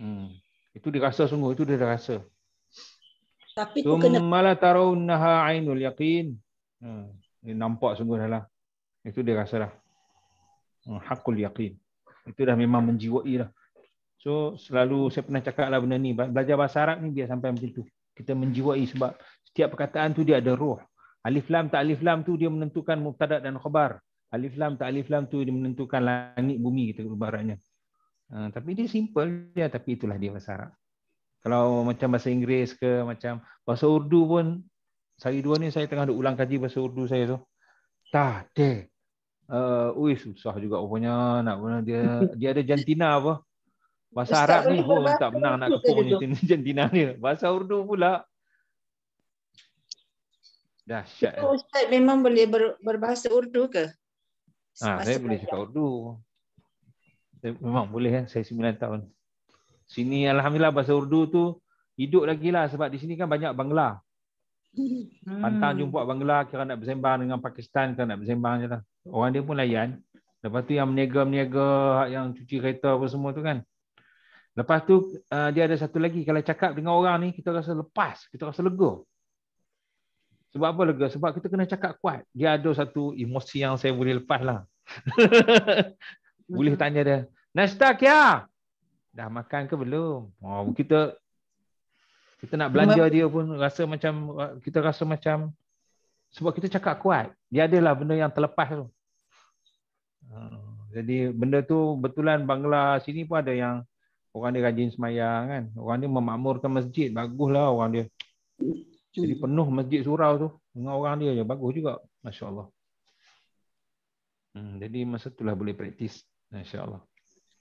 hmm. itu dirasa sungguh itu dia rasa tapi tu kena mala tarawnaha ainul yaqin. Ha, nampak sungguh lah. Itu dia rasa dah. Ha, hakul yakin. Itu dah memang menjiwai lah. So selalu saya pernah cakap lah benda ni. Belajar bahasa Arab ni dia sampai macam tu. Kita menjiwai sebab setiap perkataan tu dia ada roh. Alif lam tak alif lam tu dia menentukan muftadat dan khabar. Alif lam tak alif lam tu dia menentukan langit bumi kita ibaratnya. Uh, ha, tapi dia simple dia tapi itulah dia bahasa Arab kalau macam bahasa Inggeris ke macam bahasa Urdu pun saya dua ni saya tengah duk ulang kaji bahasa Urdu saya tu. Ta de. Uh, eh, ui, susah juga rupanya nak guna dia dia ada jantina apa? Bahasa Ustaz Arab ni pun tak benar nak kepung ni jantina ni. Bahasa Urdu pula. Dah Itu Ustaz memang boleh ber, berbahasa Urdu ke? Ah, ha, saya boleh cakap Urdu. Memang boleh kan saya 9 tahun. Sini Alhamdulillah bahasa Urdu tu hidup lagi lah sebab di sini kan banyak Bangla. Hmm. Pantang jumpa Bangla kira nak bersembang dengan Pakistan kira nak bersembang je lah. Orang dia pun layan. Lepas tu yang meniaga-meniaga, yang cuci kereta apa semua tu kan. Lepas tu uh, dia ada satu lagi. Kalau cakap dengan orang ni, kita rasa lepas. Kita rasa lega. Sebab apa lega? Sebab kita kena cakap kuat. Dia ada satu emosi yang saya boleh lepas lah. boleh hmm. tanya dia. Nastakia! Ya! dah makan ke belum? Oh, kita kita nak belanja Memang... dia pun rasa macam kita rasa macam sebab kita cakap kuat. Dia adalah benda yang terlepas tu. Ah, jadi benda tu betulan bangla sini pun ada yang orang dia rajin semayang kan. Orang dia memakmurkan masjid. Baguslah orang dia. Jadi hmm. penuh masjid surau tu. Dengan orang dia je. Bagus juga. Masya Allah. Hmm, jadi masa tu lah boleh praktis. Masya Allah.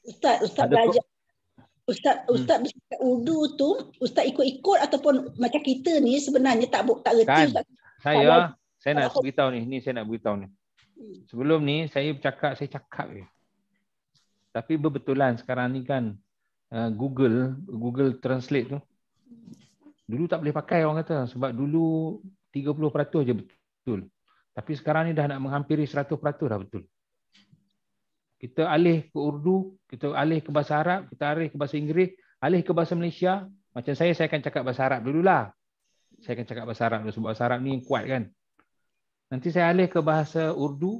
Ustaz, Ustaz ada belajar. Ustaz ustaz hmm. bercakap Urdu tu ustaz ikut-ikut ataupun macam kita ni sebenarnya tak tak reti kan. Saya tak lah, saya nak beritahu ni, ni saya nak beritahu ni. Hmm. Sebelum ni saya bercakap saya cakap je. Tapi berbetulan sekarang ni kan eh, Google Google Translate tu dulu tak boleh pakai orang kata sebab dulu 30% aja betul. Tapi sekarang ni dah nak menghampiri 100% dah betul kita alih ke Urdu, kita alih ke bahasa Arab, kita alih ke bahasa Inggeris, alih ke bahasa Malaysia. Macam saya, saya akan cakap bahasa Arab dulu lah. Saya akan cakap bahasa Arab dulu sebab bahasa Arab ni kuat kan. Nanti saya alih ke bahasa Urdu,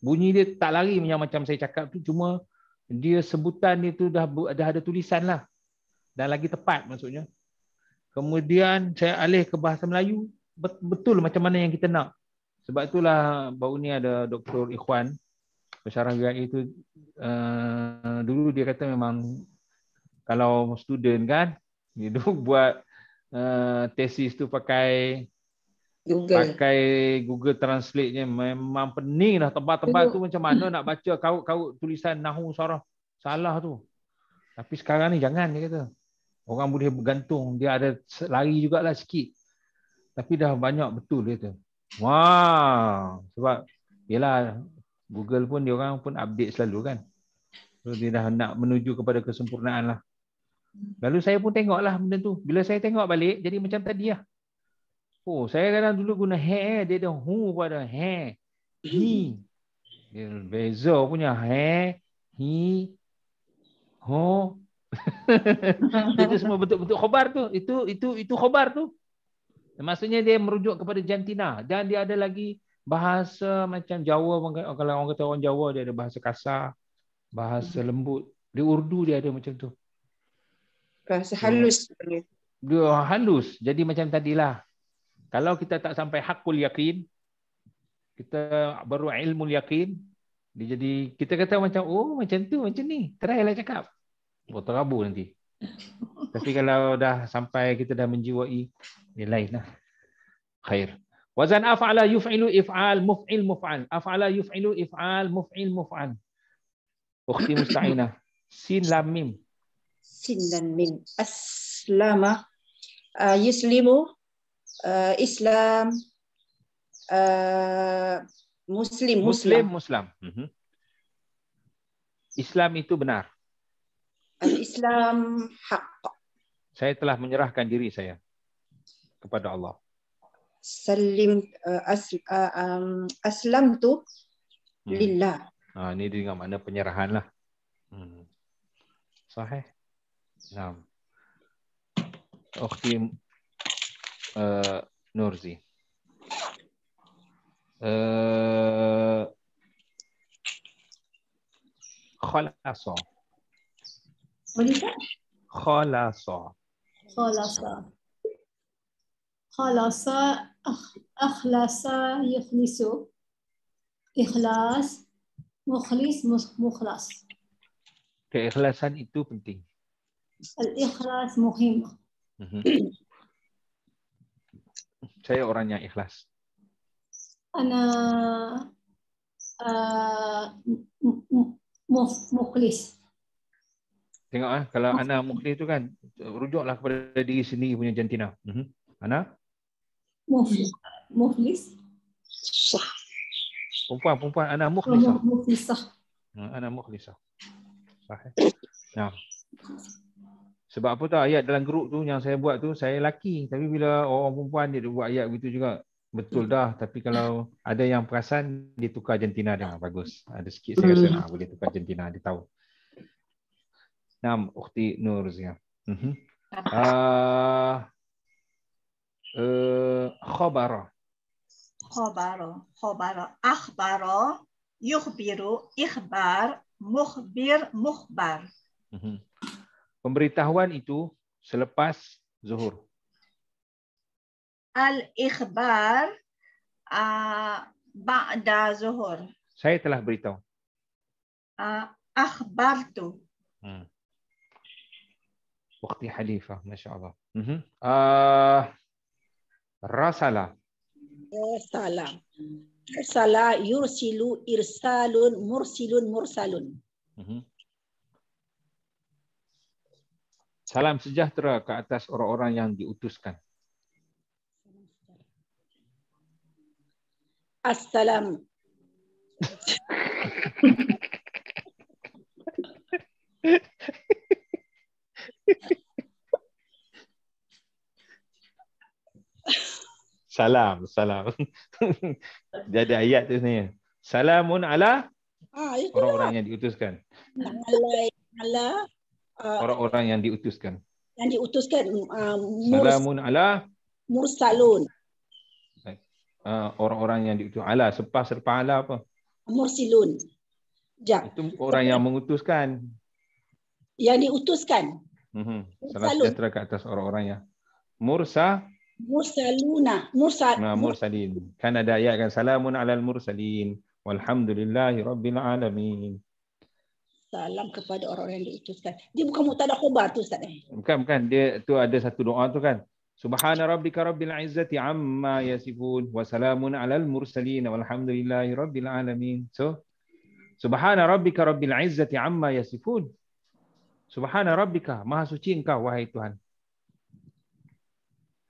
bunyi dia tak lari macam macam saya cakap tu cuma dia sebutan dia tu dah, dah ada tulisan lah. Dan lagi tepat maksudnya. Kemudian saya alih ke bahasa Melayu, betul macam mana yang kita nak. Sebab itulah baru ni ada Dr. Ikhwan, pensyarah VIA itu uh, dulu dia kata memang kalau student kan dia duk buat uh, tesis tu pakai Google. Pakai Google Translate-nya memang pening dah tebal-tebal tu macam mana nak baca kaut-kaut tulisan nahu sarah salah tu. Tapi sekarang ni jangan dia kata. Orang boleh bergantung, dia ada lari jugaklah sikit. Tapi dah banyak betul dia kata. Wah, wow. sebab yalah Google pun dia orang pun update selalu kan. So, dia dah nak menuju kepada kesempurnaan lah. Lalu saya pun tengok lah benda tu. Bila saya tengok balik, jadi macam tadi lah. Oh, saya kadang dulu guna he, dia ada hu pada he, hi. Dia beza punya he, hi, ho. itu semua bentuk-bentuk khobar tu. Itu itu itu khobar tu. Maksudnya dia merujuk kepada jantina. Dan dia ada lagi bahasa macam Jawa kalau orang kata orang Jawa dia ada bahasa kasar, bahasa hmm. lembut. Di Urdu dia ada macam tu. Bahasa halus dia. Dia halus. Jadi macam tadilah. Kalau kita tak sampai hakul yakin, kita baru ilmu yakin, dia jadi kita kata macam oh macam tu macam ni. Try lah cakap. Buat oh, Abu nanti. Tapi kalau dah sampai kita dah menjiwai, dia lain lah. Khair. Wazan af'ala yuf'ilu if'al muf'il muf'al. Af'ala yuf'ilu if'al muf'il muf'al. Ukhti musta'inah. Sin lam mim. Sin lam mim. Aslama. Uh, yuslimu. Ah, Islam. Ah, Muslim. Muslim. Muslim. Mhm. Islam itu benar. Islam hak. Saya telah menyerahkan diri saya kepada Allah salim uh, asl, uh, um, aslam tu hmm. lillah. Ha ni dengan makna penyerahan lah. Hmm. Sahih. Naam. Okey. Uh, Nurzi. Uh, khalasa. Khalasa. Khalasa. Khalasa akhlasa yukhlisu ikhlas mukhlis mukhlas keikhlasan itu penting al ikhlas muhim saya orang yang ikhlas ana uh, mukhlis Tengoklah, kalau anak mukhlis itu kan rujuklah kepada diri sendiri punya jantina mm ana Muflis. Hmm. Sah. Perempuan, perempuan. anak Muflisah. Oh, Muflisah. Hmm, Ana Muflisah. Sahih. Eh? Nah. Sebab apa tahu ayat dalam grup tu yang saya buat tu, saya laki. Tapi bila orang perempuan dia buat ayat begitu juga, betul dah. Tapi kalau ada yang perasan, dia tukar jantina dia. Ah, bagus. Ada sikit saya rasa nah, boleh tukar jantina, dia tahu. Nam, Ukhti Nur Ziyah. Mhm. Uh-huh. Ah, uh huh Khobara. Khobara. Khobara. Akhbara. Yukhbiru. Ikhbar. Mukhbir. Mukhbar. Pemberitahuan itu selepas zuhur. Al-ikhbar. Uh, ba'da zuhur. Saya telah beritahu. Uh, akhbar tu. Hmm. Waktu halifah. Masya Allah. Uh-huh. Uh, Rasala. Rasala. Rasala yursilu irsalun mursilun mursalun. Mhm. Salam sejahtera ke atas orang-orang yang diutuskan. Assalam. Yeah. salam salam dia ada ayat tu sebenarnya salamun ala ah, orang-orang yang diutuskan ala ah, orang-orang yang diutuskan yang diutuskan uh, um, ah, mur- salamun ala mursalun uh, orang-orang yang diutus ala sepas serpa ala apa mursilun ja. itu orang yang mengutuskan yang diutuskan mm mm-hmm. salam sejahtera ke atas orang-orang yang mursa Mursaluna. Mursal. Nah, mursalin. Kan ada ayat kan. Salamun alal mursalin. Walhamdulillahi rabbil alamin. Salam kepada orang yang diutuskan. Dia bukan mutada khubar tu Ustaz. Eh? Bukan, bukan. Dia tu ada satu doa tu kan. Subhana rabbika rabbil izzati amma yasifun wa salamun alal mursalin walhamdulillahi rabbil alamin. So Subhana rabbika rabbil izzati amma yasifun. Subhana rabbika maha suci engkau wahai Tuhan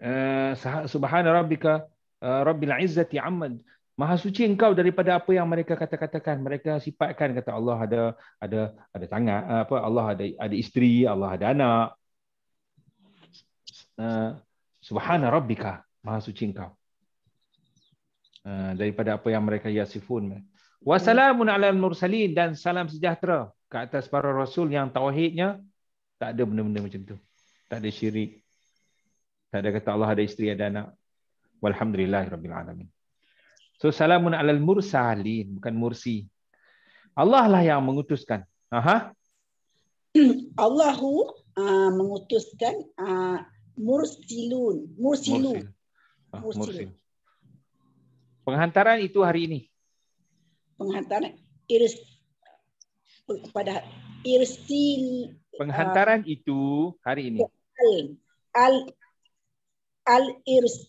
uh, subhana rabbika uh, rabbil izzati amma Maha suci engkau daripada apa yang mereka kata-katakan. Mereka sifatkan kata Allah ada ada ada tangan eh, apa Allah ada ada isteri, Allah ada anak. Uh, subhana rabbika maha suci engkau. Uh, daripada apa yang mereka yasifun. Wassalamun ala mursalin dan salam sejahtera ke atas para rasul yang tauhidnya tak ada benda-benda macam tu. Tak ada syirik. Tak ada kata Allah ada isteri ada anak. Walhamdulillah rabbil alamin. So salamun alal mursalin bukan mursi. Allah lah yang mengutuskan. Aha. Allahu uh, mengutuskan uh, mursilun, ah, mursilu. Mursil. Penghantaran itu hari ini. Penghantaran iris pada irsil penghantaran uh, itu hari ini. al al irsilu.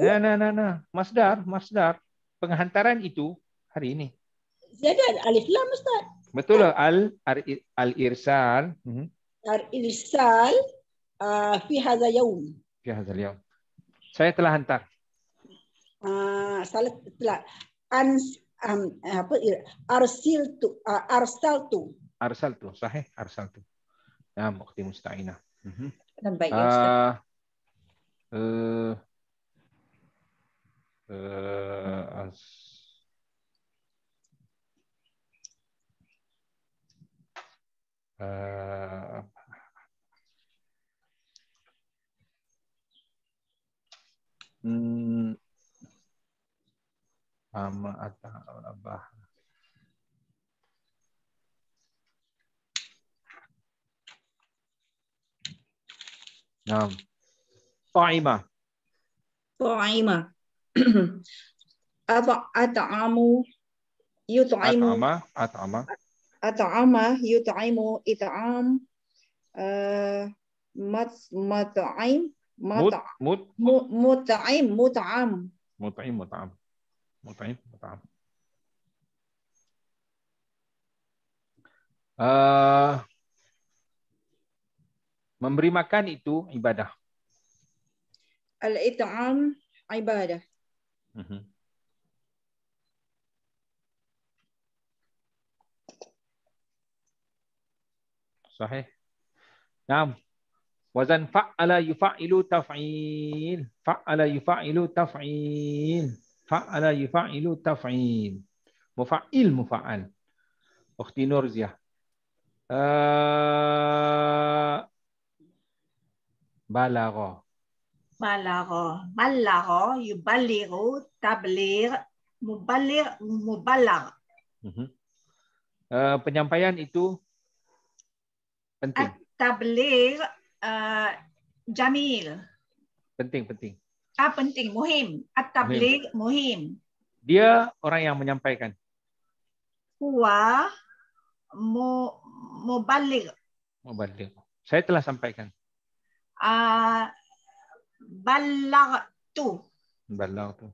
Nah, ya, nah, nah, nah. Masdar, masdar. Penghantaran itu hari ini. Dia ada alif lam ustaz. Betul lah al ar, al irsal. Hmm. Al irsal uh, fi hadha yaum. Fi hadha yaum. Saya telah hantar. Uh, salat telah an um, apa arsil tu uh, arsal tu. Arsal tu sahih arsal tu. Ya mukti Musta'inah. Mm-hmm terbaik uh, ah, uh, eh, uh, eh, as- Uh, hmm, apa atau apa? Naam. Ta'ima. Ta'ima. Ata at'amu yut'imu. At'ama, at'ama. At'ama yut'imu it'am. Uh, mat mat'aim. Mut'aim. Mut'aim. Mut'aim. Mut'aim. Mut'aim. Mut'aim. Uh, eh, Memberi makan itu ibadah. Al-it'am ibadah. Mhm. Sahih. Naam. Wazan fa'ala yufa'ilu taf'il. Fa'ala yufa'ilu taf'il. Fa'ala yufa'ilu taf'il. Mufa'il mufa'al. Ukhti Nurziah. Uh, Balaro. Balaro. Balaro, yubaliru, tablir, mubalir, mubalar. Uh mhm. eh, -huh. uh, penyampaian itu penting. At ah, tablir, uh, jamil. Penting, penting. Ah, penting, muhim. At ah, tablir, muhim. muhim. Dia orang yang menyampaikan. Hua mubalir. Mubalir. Saya telah sampaikan balagtu. Balagtu.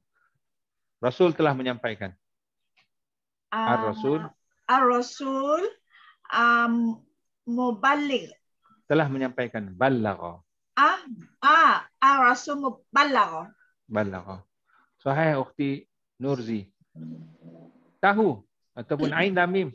Rasul telah menyampaikan. Uh, Ar-Rasul. Ar-Rasul um, mubalig. Telah menyampaikan ballagha. Ah, ah, Ar-Rasul mubalagha. Ballagha. Sahih ukhti Nurzi. Tahu ataupun ain damim.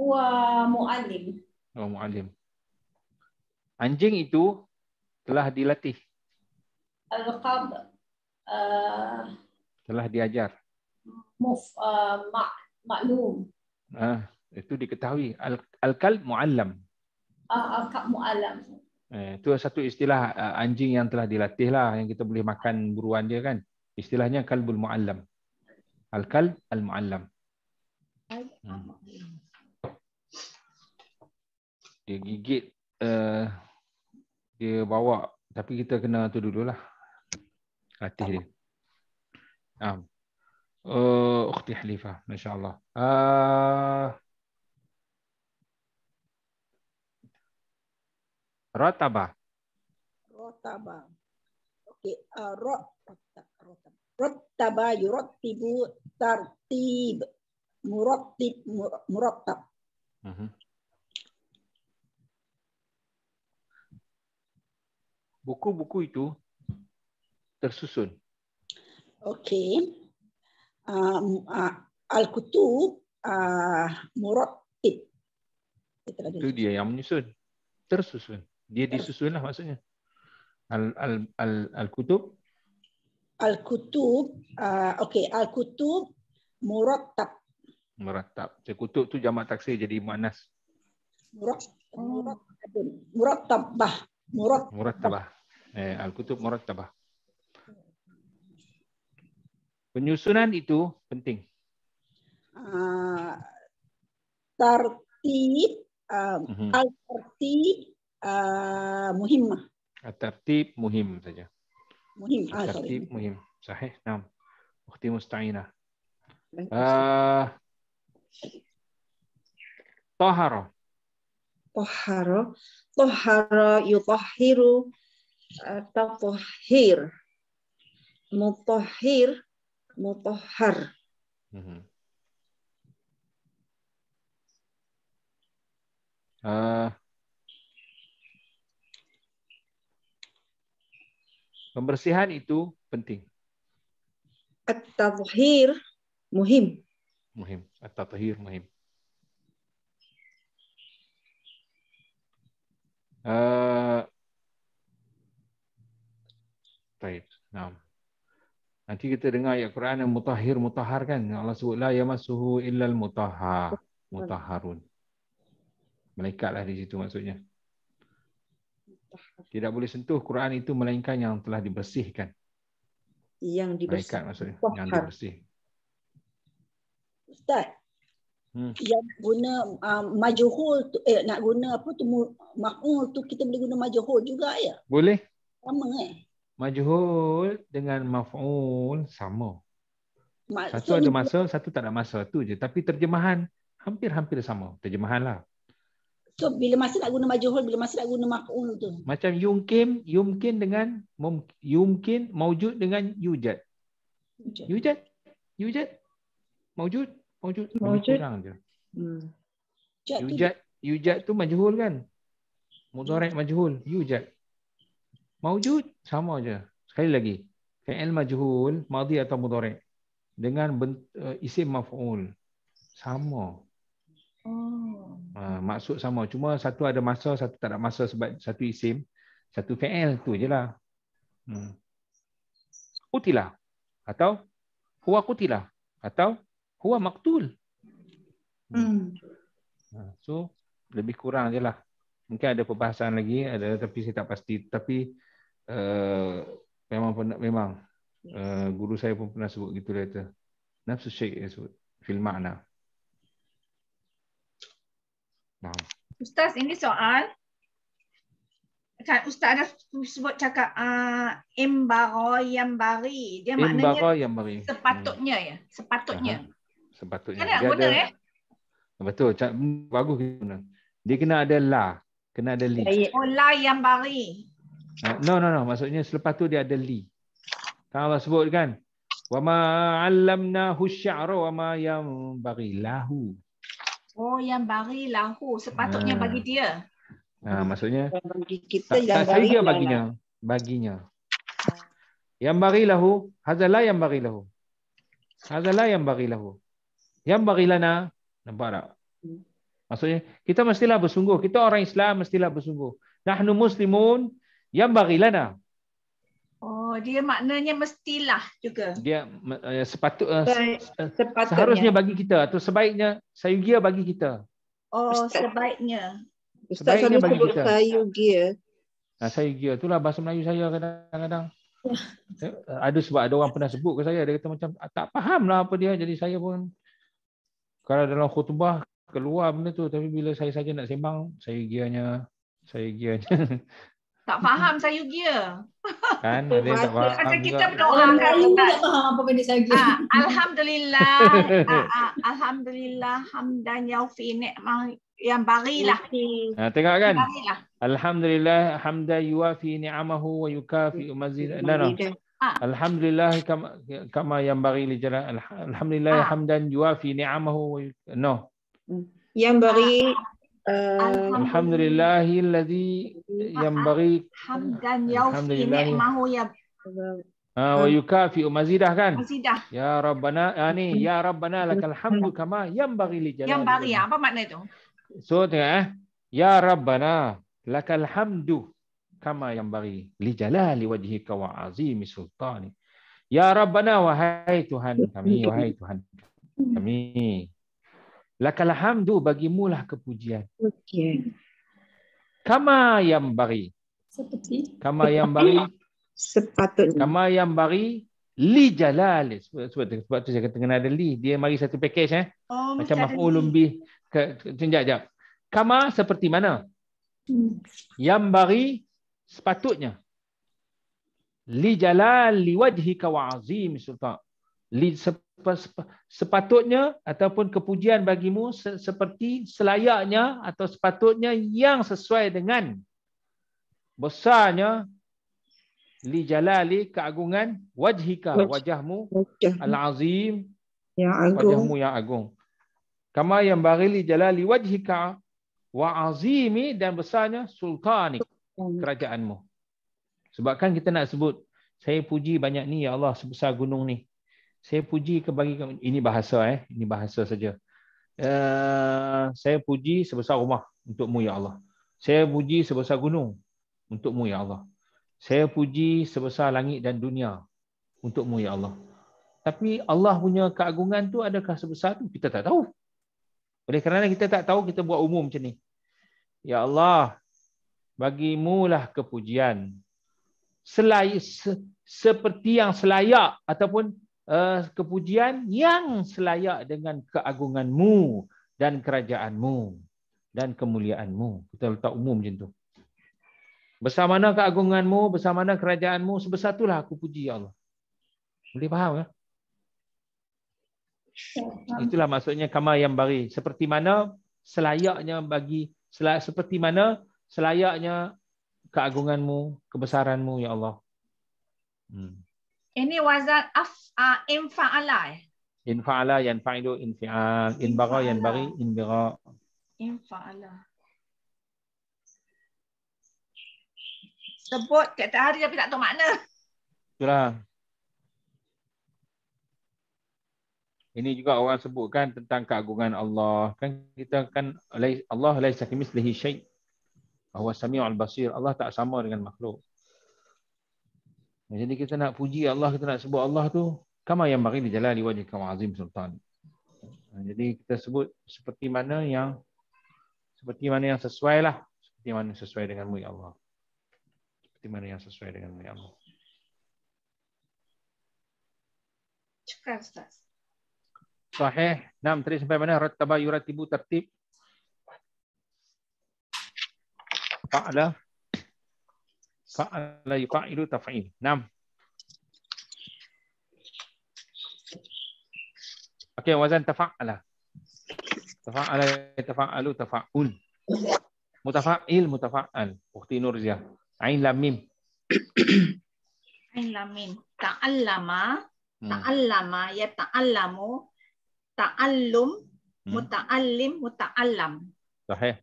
Wa mu'alim. Wa mu'alim. Anjing itu telah dilatih. Al-qab. Uh, telah diajar. Muf, uh, mak, maklum. Ah, itu diketahui. Al-kal mu'allam. Uh, ah, Al-kal mu'allam. Eh, itu satu istilah uh, anjing yang telah dilatih lah yang kita boleh makan buruan dia kan. Istilahnya kalbul mualam. Al-kal al-mu'allam. Hmm dia gigit uh, dia bawa tapi kita kena tu dululah latih dia ah um. uh, ukhti halifah masyaallah ah uh, rotaba rotaba okey uh, rot rotaba yurattibu tartib murattib murattab buku-buku itu tersusun. Okey. Um, uh, Al-Kutub uh, Murattib. Itu dia yang menyusun. Tersusun. Dia disusun lah maksudnya. Al al al al kutub al kutub uh, okey al kutub murattab murattab jadi kutub tu jamak taksir jadi manas. muannas murattab murattab bah Murat, murat مرتب مرتبة Al-Kutub tabah. Eh, Penyusunan itu penting. Uh, eh, tartib uh, eh, uh-huh. Mhm. al-tartib uh, muhimmah. At-tartib muhim saja. Muhim. Ah, tartib sorry. muhim. Sahih. Naam. Ukhti musta'inah. Uh, tahara toharo, toharo yutohiru, eh, tohir, mutohir, mutohar. Mm-hmm. Uh, pembersihan itu penting. at tohir, muhim. Muhim. at tohir muhim. Uh, baik. Nah. Nanti kita dengar ayat Quran yang mutahhir mutahhar kan. Allah sebut la yamassuhu illa al mutahhar mutahharun. Malaikatlah di situ maksudnya. Tidak boleh sentuh Quran itu melainkan yang telah dibersihkan. Yang dibersihkan maksudnya, yang dibersih. Ustaz, hmm. yang guna uh, um, majhul tu eh nak guna apa tu maful tu kita boleh guna majhul juga ya boleh sama eh majhul dengan maful sama Maksudnya, satu ada masa satu tak ada masa tu je tapi terjemahan hampir-hampir sama terjemahanlah so bila masa nak guna majhul bila masa nak guna maful tu macam yumkin yumkin dengan yumkin maujud dengan yujad yujad yujad, yujad? maujud Mujud, mujud kurang je. Hmm. Yujad, yujad tu majhul kan? Mudhari' majhul, yujad. Maujud sama aja. Sekali lagi. Fi'il majhul, madhi atau mudhari' dengan eh, isim maf'ul. Sama. Oh. Ha, maksud sama. Cuma satu ada masa, satu tak ada masa sebab satu isim. Satu fi'il tu je lah. Hmm. Kutilah. Atau huwa kutilah. Atau huwa maktul. Hmm. Ha, so lebih kurang je lah. Mungkin ada perbahasan lagi, ada tapi saya tak pasti. Tapi uh, memang pernah, memang uh, guru saya pun pernah sebut gitu later. Nafsu syekh yang sebut. Fil makna. Ustaz, ini soal. Kan Ustaz ada sebut cakap uh, eh, imbaro yang bari. Dia maknanya yang bari. sepatutnya hmm. ya. Sepatutnya. Uh-huh sepatutnya. Kan dia ada. Eh? Betul, bagus kena. Dia kena ada la, kena ada li. Oh, la yang bari. Ah, no, no, no. Maksudnya selepas tu dia ada li. Kan Allah sebut kan? Wa ma 'allamnahu sya'ra wa ma yang bari lahu. Oh, yang bari lahu sepatutnya ha. bagi dia. Ha, maksudnya kita yang bari. dia baginya, lah. baginya. Yang bagi lahu, hazala yang bagi lahu. Hazala yang bagi lahu yang barilana nampak tak hmm. maksudnya kita mestilah bersungguh kita orang Islam mestilah bersungguh nahnu muslimun yang barilana oh dia maknanya mestilah juga dia uh, eh, sepatut uh, eh, eh, sepatutnya seharusnya bagi kita atau sebaiknya sayugia bagi kita oh sebaiknya ustaz sebaiknya bagi sebut kita. sayugia Nah, saya gila. Itulah bahasa Melayu saya kadang-kadang. Ada sebab ada orang pernah sebut ke saya. Dia kata macam ah, tak faham lah apa dia. Jadi saya pun kalau dalam khutbah keluar benda tu tapi bila saya saja nak sembang saya gianya saya gianya tak faham saya gia kan ada tak faham kita juga. berdoa kalau tak faham apa benda saya gia ah, alhamdulillah ha, ha, alhamdulillah hamdan yaufi ni'mah yang barilah ha, ya tengok kan barilah. alhamdulillah hamda yuafi ni'amahu wa yukafi ya mazidah nah, nah. Ya Ah. Alhamdulillah kama, kama yang bagi li jalan alhamdulillah ah. hamdan juwa fi ni'amahu no hmm. yang bagi ah. uh, alhamdulillah alladhi yang bagi hamdan yaw fi ni'amahu ya ah, wa hmm. yukafi mazidah kan mazidah ya rabbana ani ha, ah, ya rabbana lakal hamdu kama yang bagi li jalan yang bagi apa makna itu so tengok eh ya rabbana lakal hamdu kama yang bari li jalali wajhika wa azimi sultani ya rabbana wahai tuhan kami wahai tuhan kami lakal hamdu bagimu lah kepujian okey kama yang bari seperti kama yang bari sepatutnya kama yang bari li jalali sebab, sebab, sebab, tu saya kata kena ada li dia mari satu package eh oh, macam maf'ulun bi ke, ke, ke, kama seperti mana hmm. yang bari sepatutnya li jalali wajhika wa azim sultan li sepatutnya ataupun kepujian bagimu seperti selayaknya atau sepatutnya yang sesuai dengan besarnya li jalali keagungan wajhika wajahmu al azim yang agung wajahmu yang agung kama yang bagi li jalali wajhika wa azimi dan besarnya sultanik Hmm. kerajaanmu. Sebabkan kita nak sebut, saya puji banyak ni, Ya Allah, sebesar gunung ni. Saya puji ke bagi ini bahasa eh ini bahasa saja. Uh, saya puji sebesar rumah untukmu ya Allah. Saya puji sebesar gunung untukmu ya Allah. Saya puji sebesar langit dan dunia untukmu ya Allah. Tapi Allah punya keagungan tu adakah sebesar tu kita tak tahu. Oleh kerana kita tak tahu kita buat umum macam ni. Ya Allah, Bagimu lah kepujian selai seperti yang selayak ataupun uh, kepujian yang selayak dengan keagunganmu dan kerajaanmu dan kemuliaanmu kita letak umum macam tu besar mana keagunganmu besar mana kerajaanmu sebesar itulah aku puji ya Allah boleh faham ya itulah maksudnya kama yang bari seperti mana selayaknya bagi selayak, seperti mana selayaknya keagunganmu, kebesaranmu, ya Allah. Hmm. Ini wazan af uh, infa'ala. Infa'ala yang fa'idu infi'al. Inbaga yang bagi inbaga. Infa'ala. Sebut kata hari tapi tak tahu makna. Itulah. Ini juga orang sebutkan tentang keagungan Allah. Kan kita kan Allah laisa kimislihi syai'. Bahawa sami'ul basir. Allah tak sama dengan makhluk. Jadi kita nak puji Allah, kita nak sebut Allah tu kama yang bagi dijalali wajah kamu azim sultan. Jadi kita sebut seperti mana yang seperti mana yang sesuai lah. Seperti mana sesuai dengan mu ya Allah. Seperti mana yang sesuai dengan mu ya Allah. Cukup Ustaz. Sahih. nam Tadi sampai mana? Rattaba yuratibu tertib. fa'ala lah. fa'ala yufa'ilu taf'il. Naam. Okey, wazan tafa'ala. Lah. Tafa'ala tafa'alu tafa'un. Mutafa'il mutafa'al. Ukhti Nurzia. Ain lam mim. Ain lam mim. Ta'allama. Hmm. Ta'allama ya ta'allamu. Ta'allum. Hmm. Mutaallim, mutaallam. Sahih.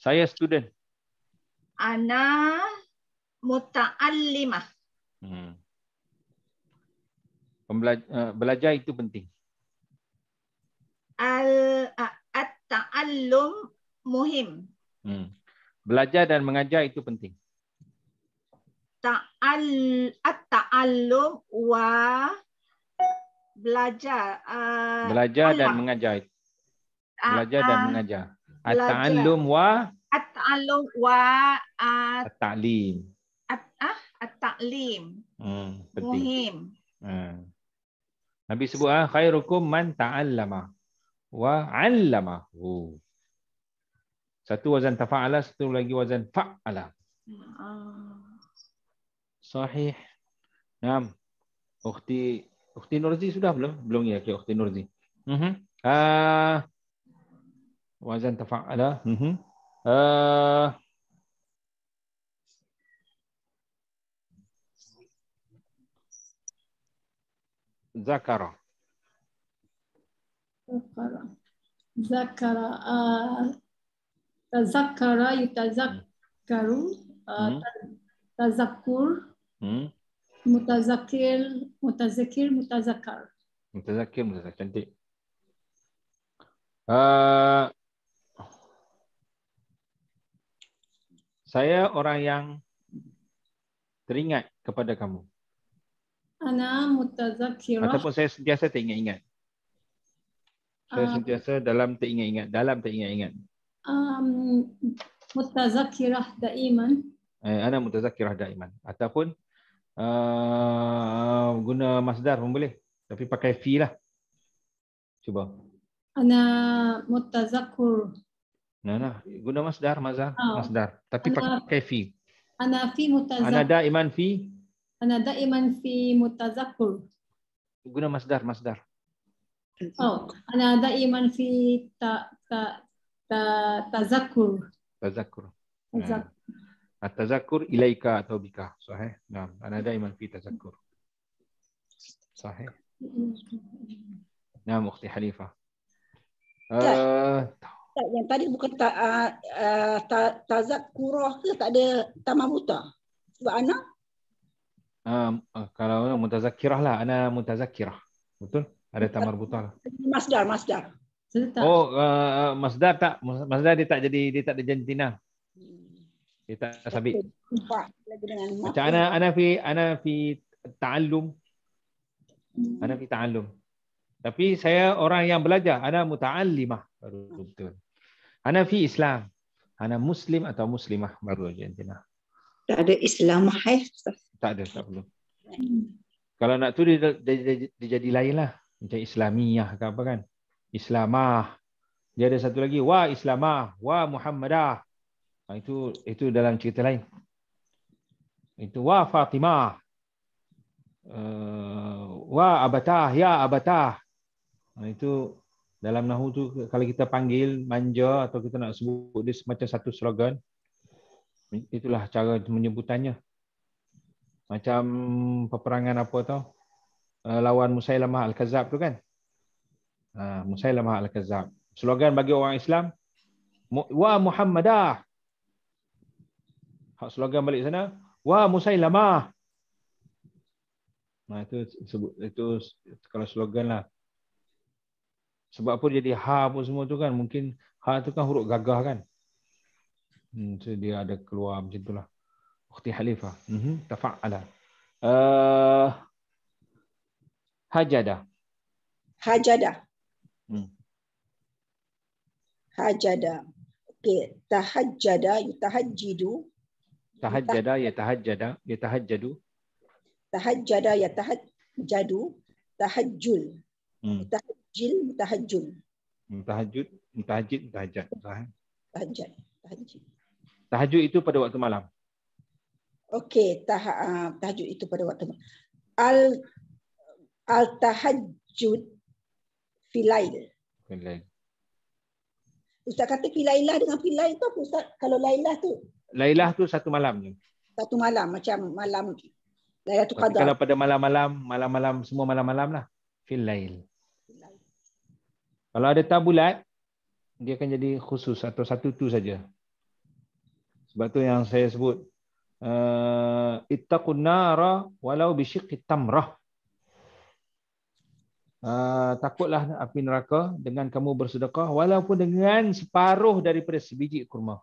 Saya student ana muta'allimah. Hmm. Pembelajar, uh, eh, belajar itu penting. Al uh, at-ta'allum muhim. Hmm. Belajar dan mengajar itu penting. Ta'al at-ta'allum wa belajar uh, belajar dan mengajar. Belajar uh, dan mengajar. At-ta'allum wa At-talong wa at At-talim. At ah, at-talim. Hmm, Muhim. Hmm. Nabi sebut ah, khairukum man ta'allama wa 'allamahu. Satu wazan tafa'ala, satu lagi wazan fa'ala. Ah. Sahih. Naam. Ukhti Ukhti Nurzi sudah belum? Belum ya, okay, Ukhti Nurzi. Mhm. Uh-huh. Ah. Uh, wazan tafa'ala. Mhm. Uh-huh. آه، ذكر ذكر ذكر آه، تذكر يتذكر آه، تذكر متذكر متذكر متذكر متذكر متذكر saya orang yang teringat kepada kamu. Ana mutazakirah. Ataupun saya sentiasa teringat-ingat. Saya uh, sentiasa dalam teringat-ingat, dalam teringat-ingat. Um, mutazakirah daiman. Eh, ana mutazakirah daiman. Ataupun uh, guna masdar pun boleh. Tapi pakai fi lah. Cuba. Ana mutazakur Nah, nah. Guna masdar, mazhar, ha. Ah. masdar. Tapi ana, pakai fi. Ana fi mutazakur. Ana daiman fi. Ana daiman fi mutazakur. Guna masdar, masdar. Oh, ana daiman fi ta ta ta tazakur. Tazakur. Tazakur. Nah. Tazakur ilaika atau bika, sahih. Nah, ana daiman fi tazakur. Sahih. Mm-hmm. Nah, Ukhti Halifah. Ya. Eh, uh, Ustaz yang tadi bukan ta, uh, ta, tazak kurah ke tak ada tamah buta? Sebab Ana? Um, uh, kalau Ana mutazakirah lah. Ana mutazakirah. Betul? Ada tamar buta lah. Masdar, masdar. Serta. Oh, uh, masdar tak. Masdar dia tak jadi, dia tak ada jantina. Hmm. Dia tak sabit. Macam Ana, Ana fi, Ana fi ta'allum. Ana fi ta'allum. Tapi saya orang yang belajar, ana muta'allimah baru betul. Ana fi Islam. Ana muslim atau muslimah baru je Tak ada Islamah hai. Eh, tak ada, tak perlu. Hmm. Kalau nak tu dia, dia, dia, dia jadi lainlah. Macam Islamiyah ke apa kan. Islamah. Dia ada satu lagi wa Islamah, wa Muhammadah. Ah, itu itu dalam cerita lain. Itu wa Fatimah. Uh, wa abatah ya abatah Ha, itu dalam nahu tu kalau kita panggil manja atau kita nak sebut dia macam satu slogan itulah cara menyebutannya macam peperangan apa tau eh, lawan Musailamah Al-Kazab tu kan ha, Musailamah Al-Kazab slogan bagi orang Islam wa Muhammadah hak slogan balik sana wa Musailamah nah ha, itu sebut itu kalau slogan lah sebab apa jadi ha pun semua tu kan mungkin ha tu kan huruf gagah kan hmm so dia ada keluar macam itulah ukhti halifa mhm tafaala uh, hajada hajada hmm hajada Tahajada, ya tahajada, tahajjada yatahajjada Tahajada, ya yatahajjadu tahajjul hmm tahajjil mutahajjum. Mutahajjud, mutahajjid, hmm, mutahajjat. Hmm, tahajjat, tahajjid. Tahajjud itu pada waktu malam. Okey, tah, ah, tahajjud itu pada waktu malam. Al al tahajjud filail. Filail. Ustaz kata filailah dengan filail tu apa Ustaz? Kalau lailah tu? Lailah tu satu malam je. Satu malam macam malam Lailatul Qadar. Kalau pada malam-malam, malam-malam semua malam-malam lah. Filail. Kalau ada tabulat, dia akan jadi khusus atau satu tu saja. Sebab tu yang saya sebut uh, ittaqun nara walau bi tamrah. Uh, takutlah api neraka dengan kamu bersedekah walaupun dengan separuh daripada sebiji kurma.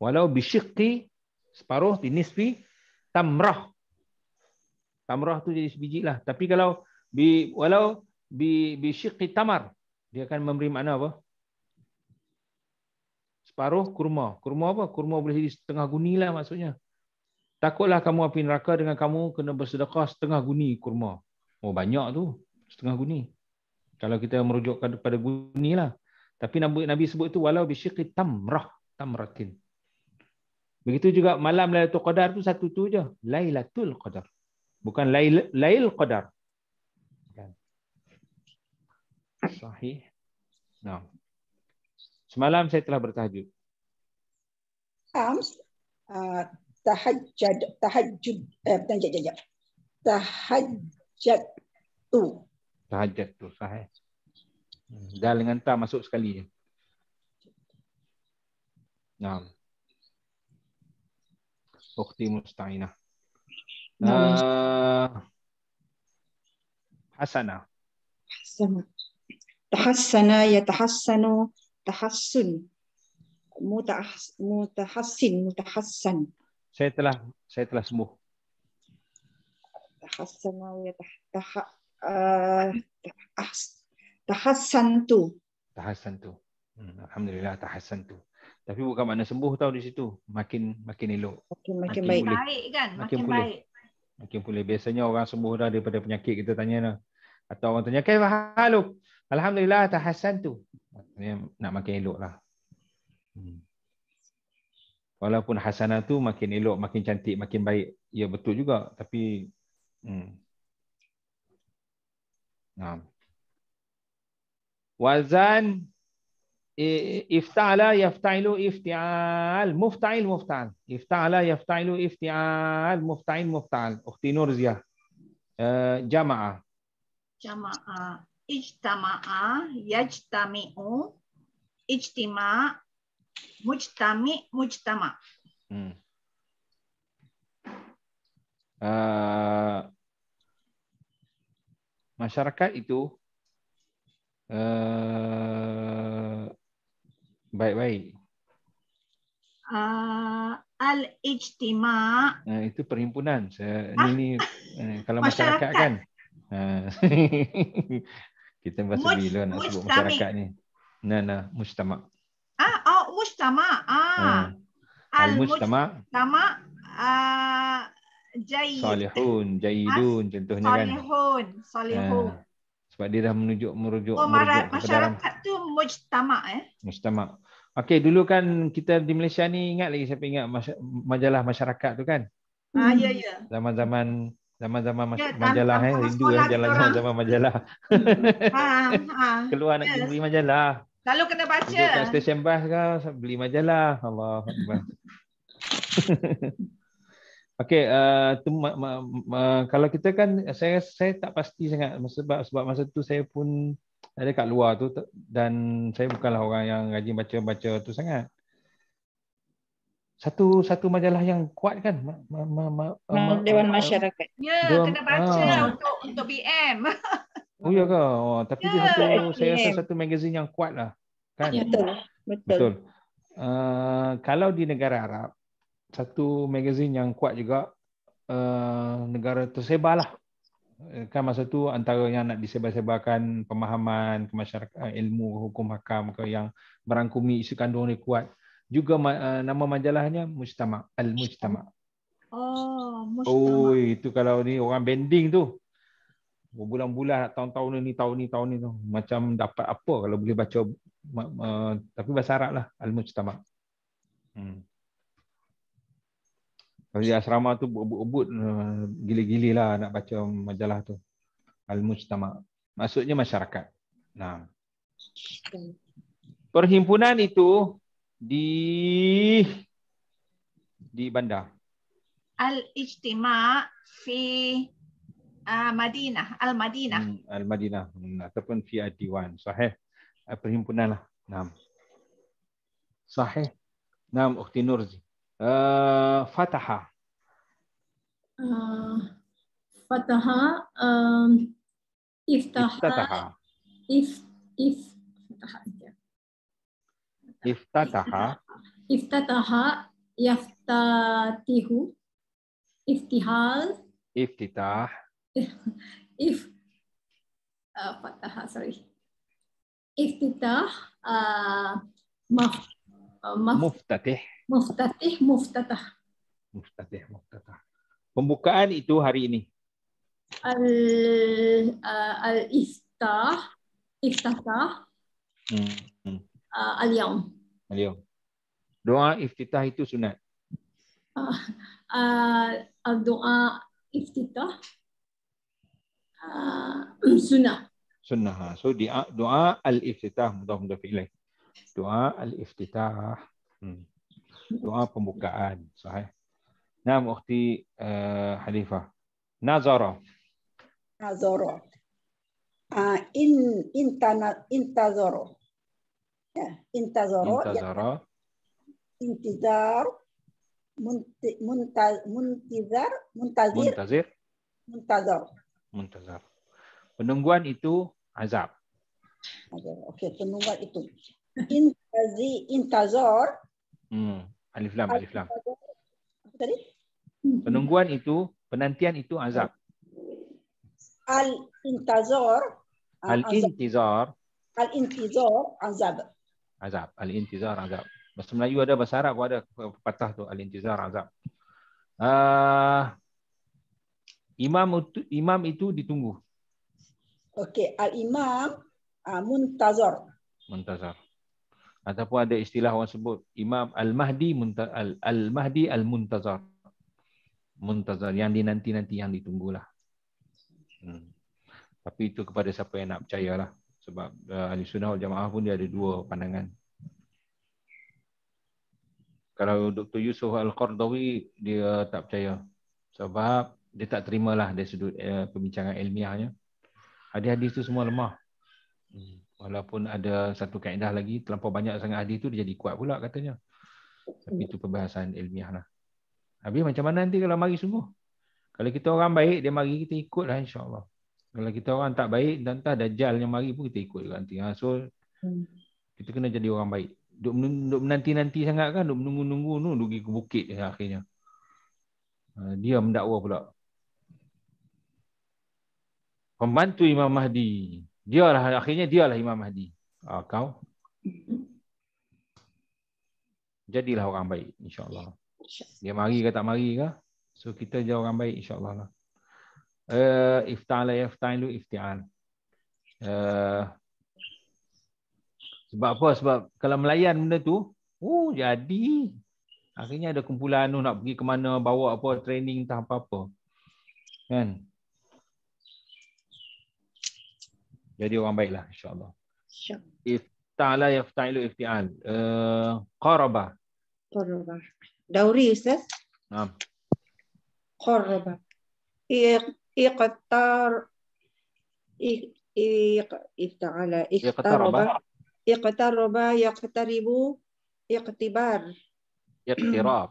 Walau bi separuh di nisfi tamrah. Tamrah tu jadi sebiji lah. Tapi kalau bi walau bi bi tamar, dia akan memberi makna apa? Separuh kurma. Kurma apa? Kurma boleh jadi setengah guni lah maksudnya. Takutlah kamu api neraka dengan kamu kena bersedekah setengah guni kurma. Oh banyak tu. Setengah guni. Kalau kita merujuk kepada guni lah. Tapi Nabi, Nabi sebut itu walau bisyiqi tamrah. Tamratin. Begitu juga malam Lailatul Qadar tu satu tu je. Lailatul Qadar. Bukan Lail Lail Qadar sahih. Nah. Semalam saya telah bertahajud. Ams, uh, ah, tahajjud eh bukan jajak jajak. Tahajjud tu. Tahajjud tu sahih. Hmm, Dal dengan ta masuk sekali je. Naam. Ukhti musta'inah. Uh, Hasanah. Hasanah tahassana ya tahassanu tahassun mutahassin mutahassan saya telah saya telah sembuh tahassana ya tahassantu tahassantu hmm, alhamdulillah tahassantu tapi bukan makna sembuh tau di situ makin makin elok okay, makin, makin baik boleh. baik kan makin, makin baik makin boleh. biasanya orang sembuh dah daripada penyakit kita tanya dah atau orang tanya kaifa haluk Alhamdulillah tahasan tu. Nak makin elok lah. Hmm. Walaupun hasanah tu makin elok, makin cantik, makin baik. Ya betul juga. Tapi... Hmm. Wazan ifta'ala yafta'ilu ifti'al mufta'il mufta'al ifta'ala yafta'ilu ifti'al mufta'il mufta'al ukhti nurziah uh, jama'ah jama'ah ijtama'a yajtami'u ijtima' mujtami' mujtama'. Hmm. Uh, masyarakat itu ah, baik-baik. Uh, uh, ah, al ijtima uh, itu perhimpunan. Saya, ah. ini, ini eh, kalau masyarakat, masyarakat kan. Kita masih bila nak sebut masyarakat ni. Nah, nah, mustama. Ah, oh, mustama. Ah. Hmm. Al mustama. Mustama. Ah, jayid. Salihun, jayidun ah, contohnya kan. Salihun, salihun. Ah. Sebab dia dah menunjuk merujuk, oh, merujuk masyarakat dalam. tu mujtama eh. Mujtama. Okay dulu kan kita di Malaysia ni ingat lagi siapa ingat majalah masyarakat tu kan? Ah, ya ya. Zaman-zaman Zaman-zaman ya, majalah eh. Rindu lah zaman-zaman zaman majalah. Ha, ha. Keluar yes. nak beli majalah. Lalu kena baca. Duduk kat stesen bas ke, beli majalah. Allah. Okey, uh, ma- kalau kita kan saya saya tak pasti sangat sebab sebab masa tu saya pun ada kat luar tu dan saya bukanlah orang yang rajin baca-baca tu sangat satu satu majalah yang kuat kan ma, ma, ma, ma, hmm, dewan masyarakat. Ya dewan, kena baca ah. untuk untuk BM. Oh ya ke? Oh, tapi ya, dia satu BM. saya rasa satu magazine yang kuat lah. Kan? Ya, betul. Betul. betul. Uh, kalau di negara Arab satu magazine yang kuat juga uh, negara tersebarlah. Kan masa tu antara yang nak disebar-sebarkan pemahaman ke eh, ilmu hukum hakam ke yang merangkumi isu kandung yang kuat juga uh, nama majalahnya Mustama Al Mustama. Oh, Mujtama. Oh, itu kalau ni orang bending tu. Bulan-bulan tahun-tahun ni tahun ni tahun ni tu macam dapat apa kalau boleh baca uh, tapi bahasa Arab lah Al Mustama. Hmm. Kalau di asrama tu berebut-ebut uh, gili-gili lah nak baca majalah tu. Al Mustama. Maksudnya masyarakat. Nah. Perhimpunan itu di di bandar. Al-ijtima' fi ah, Madinah, Al-Madinah. Hmm, Al-Madinah hmm, ataupun fi Adiwan. Sahih. Eh, perhimpunan lah. Naam. Sahih. Naam Ukhti Nurzi. Uh, fataha. Uh, fataha. Um, iftaha. If, if, Iftataha. Iftataha yaftatihu. Iftihal. Iftitah. If. Uh, sorry. Iftitah. Uh, maf, uh, maf, muftatih. Muftatih, muftatah. Muftatih, muftatah. Pembukaan itu hari ini. Al, uh, al iftah, iftatah. Hmm uh, al-yaum. Al-yaum. Doa iftitah itu sunat. Uh, uh, doa iftitah uh, sunnah. Sunnah. Ha. So doa uh, doa al-iftitah mudah-mudah fikir. Doa al-iftitah. Hmm. Doa pembukaan. Sahih. Nah, Mukti uh, Halifah. Nazara. Nazara. Uh, in intana intazara. انتظر انتظر انتظار منتظر منتظر منتظر منتظر penungguan itu azab okey penungguan itu intazi intazar. hmm alif lam alif lam apa tadi penungguan itu penantian itu azab al intazar, al intizar al intizar azab azab al-intizar azab bahasa Melayu ada bahasa Arab pun ada patah tu al-intizar azab uh, imam itu, imam itu ditunggu okey al-imam uh, muntazar muntazar ataupun ada istilah orang sebut imam al-mahdi al-mahdi al-muntazar muntazar yang dinanti-nanti yang ditunggulah hmm. tapi itu kepada siapa yang nak percayalah sebab uh, ahli sunnah wal jamaah pun dia ada dua pandangan. Kalau Dr. Yusuf Al-Qardawi dia tak percaya sebab dia tak terimalah dari sudut uh, pembincangan ilmiahnya. Hadis-hadis tu semua lemah. Hmm. Walaupun ada satu kaedah lagi terlampau banyak sangat hadis tu dia jadi kuat pula katanya. Tapi itu pembahasan ilmiah lah. Habis macam mana nanti kalau mari semua? Kalau kita orang baik, dia mari kita ikut lah insyaAllah. Kalau kita orang tak baik, entah dajjal yang mari pun kita ikut juga nanti. Ha, so, hmm. kita kena jadi orang baik. Duk, duk menanti-nanti sangat kan, duk menunggu-nunggu tu, duk pergi ke bukit ya, akhirnya. Ha, dia mendakwa pula. Pembantu Imam Mahdi. Dialah, akhirnya dialah Imam Mahdi. Ha, kau? Jadilah orang baik, insyaAllah. Ya, dia mari ke tak mari ke? So, kita jadi orang baik, insyaAllah lah iftala yaftailu iftial. sebab apa? Sebab kalau melayan benda tu, oh jadi. Akhirnya ada kumpulan tu nak pergi ke mana, bawa apa, training entah apa-apa. Kan? Jadi orang baiklah insya-Allah. Iftala yaftailu iftial. Uh, qaraba. Qaraba. Dauri Ustaz. Naam. Qaraba. Eh, iqtar iqtala iqtaraba iqtaraba yaqtaribu iqtibar iqtirab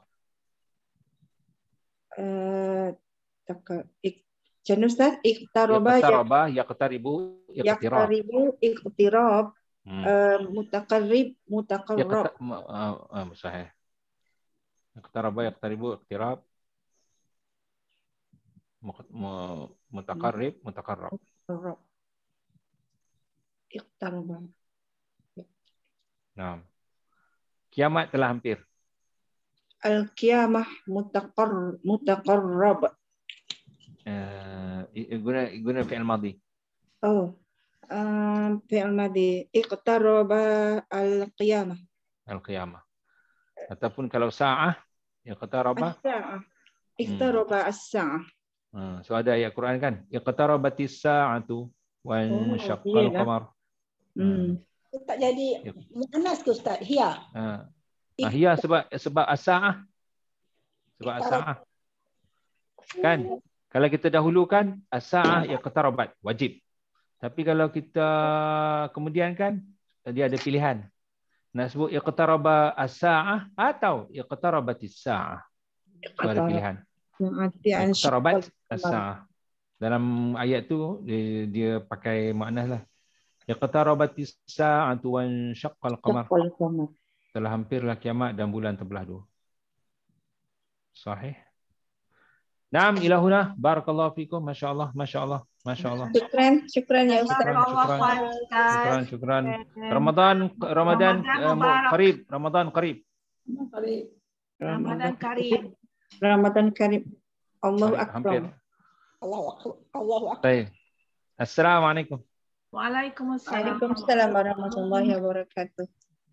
Can Ustaz, iqtaraba yaqtaraba yaqtaribu iqtirab. Yaqtaribu iqtirab. Mutaqarrib mutaqarrab. Sahih. Iqtaraba yaqtaribu iqtirab. mutakarrib mutakarrab hmm. mutakarrab iqtarab ya. Nah, kiamat telah hampir al kiamah mutaqar mutaqarrab eh uh, guna guna fi'il madhi oh um, fi'il madhi iqtaraba al qiyamah al qiyamah ataupun kalau sa'ah iqtaraba as-sa'ah hmm. iqtaraba hmm. as-sa'ah Ha, so ada ayat Quran kan? Iqtarabatis sa'atu wan oh, syaqqal oh, qamar. Ha. Hmm. Ha. Tak jadi muannas ke ustaz? Hiya. Ha. Ah, Hiya sebab sebab asah. Sebab asah. Kan? Kalau kita dahulukan asah iqtarabat wajib. Tapi kalau kita kemudian kan dia ada pilihan. Nak sebut iqtaraba as-sa'ah atau iqtarabatis sa'ah. Ada pilihan. Hmm, ah, iqtarabat asa dalam ayat tu dia, dia pakai makna lah iqtarabatis sa'atu antuan syakal qamar telah hampirlah kiamat dan bulan terbelah dua sahih Nam ilahuna barakallahu fikum masyaallah masyaallah masyaallah syukran syukran ya ustaz syukran syukran, syukran. ramadan ramadan qarib ramadan qarib eh, qarib ramadan qarib ramadan qarib Allahu Akbar. Allahu Akbar. Baik. Assalamualaikum. Waalaikumsalam. Waalaikumsalam warahmatullahi wabarakatuh.